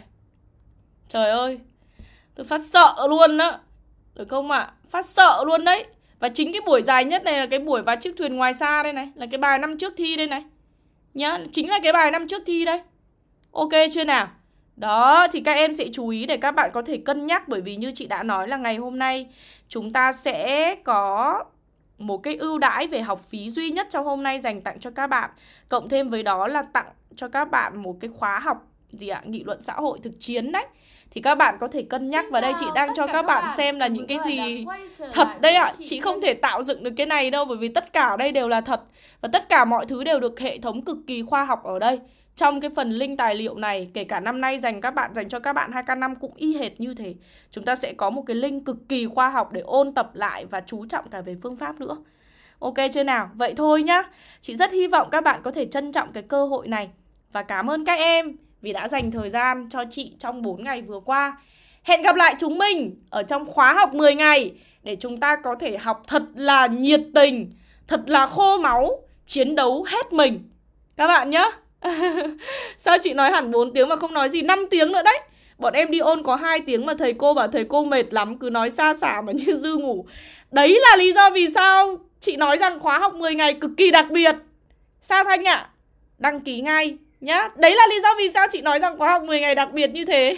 Trời ơi Tôi phát sợ luôn á Được không ạ à? Phát sợ luôn đấy và chính cái buổi dài nhất này là cái buổi và chiếc thuyền ngoài xa đây này Là cái bài năm trước thi đây này Nhá, chính là cái bài năm trước thi đây Ok chưa nào? Đó, thì các em sẽ chú ý để các bạn có thể cân nhắc Bởi vì như chị đã nói là ngày hôm nay Chúng ta sẽ có một cái ưu đãi về học phí duy nhất trong hôm nay dành tặng cho các bạn Cộng thêm với đó là tặng cho các bạn một cái khóa học gì ạ nghị luận xã hội thực chiến đấy thì các bạn có thể cân nhắc và đây chị đang cho các bạn xem là những cái gì thật đây ạ chị không thể tạo dựng được cái này đâu bởi vì tất cả đây đều là thật và tất cả mọi thứ đều được hệ thống cực kỳ khoa học ở đây trong cái phần link tài liệu này kể cả năm nay dành các bạn dành cho các bạn 2K5 cũng y hệt như thế. Chúng ta sẽ có một cái link cực kỳ khoa học để ôn tập lại và chú trọng cả về phương pháp nữa. Ok chưa nào? Vậy thôi nhá. Chị rất hy vọng các bạn có thể trân trọng cái cơ hội này và cảm ơn các em vì đã dành thời gian cho chị trong 4 ngày vừa qua. Hẹn gặp lại chúng mình ở trong khóa học 10 ngày để chúng ta có thể học thật là nhiệt tình, thật là khô máu, chiến đấu hết mình. Các bạn nhé. Sao chị nói hẳn 4 tiếng mà không nói gì 5 tiếng nữa đấy. Bọn em đi ôn có hai tiếng mà thầy cô bảo thầy cô mệt lắm cứ nói xa xả mà như dư ngủ. Đấy là lý do vì sao chị nói rằng khóa học 10 ngày cực kỳ đặc biệt. Sao Thanh ạ? À? Đăng ký ngay Nhá, đấy là lý do vì sao chị nói rằng khóa học 10 ngày đặc biệt như thế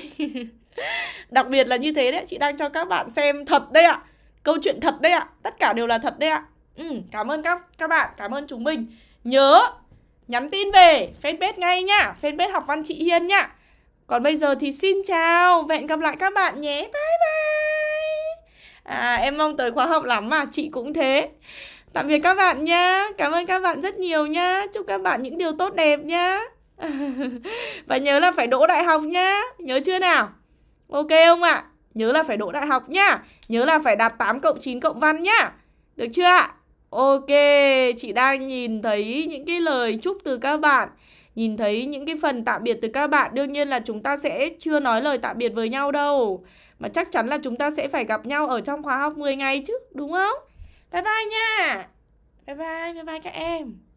Đặc biệt là như thế đấy, chị đang cho các bạn xem thật đấy ạ Câu chuyện thật đấy ạ, tất cả đều là thật đấy ạ ừ, Cảm ơn các các bạn, cảm ơn chúng mình Nhớ nhắn tin về fanpage ngay nhá Fanpage học văn chị Hiên nhá Còn bây giờ thì xin chào hẹn gặp lại các bạn nhé, bye bye À, em mong tới khóa học lắm mà, chị cũng thế Tạm biệt các bạn nha Cảm ơn các bạn rất nhiều nha Chúc các bạn những điều tốt đẹp nha và nhớ là phải đỗ đại học nhá Nhớ chưa nào Ok không ạ à? Nhớ là phải đỗ đại học nhá Nhớ là phải đạt 8 cộng 9 cộng văn nhá Được chưa ạ Ok Chị đang nhìn thấy những cái lời chúc từ các bạn Nhìn thấy những cái phần tạm biệt từ các bạn Đương nhiên là chúng ta sẽ chưa nói lời tạm biệt với nhau đâu Mà chắc chắn là chúng ta sẽ phải gặp nhau ở trong khóa học 10 ngày chứ Đúng không Bye bye nha Bye bye, bye bye các em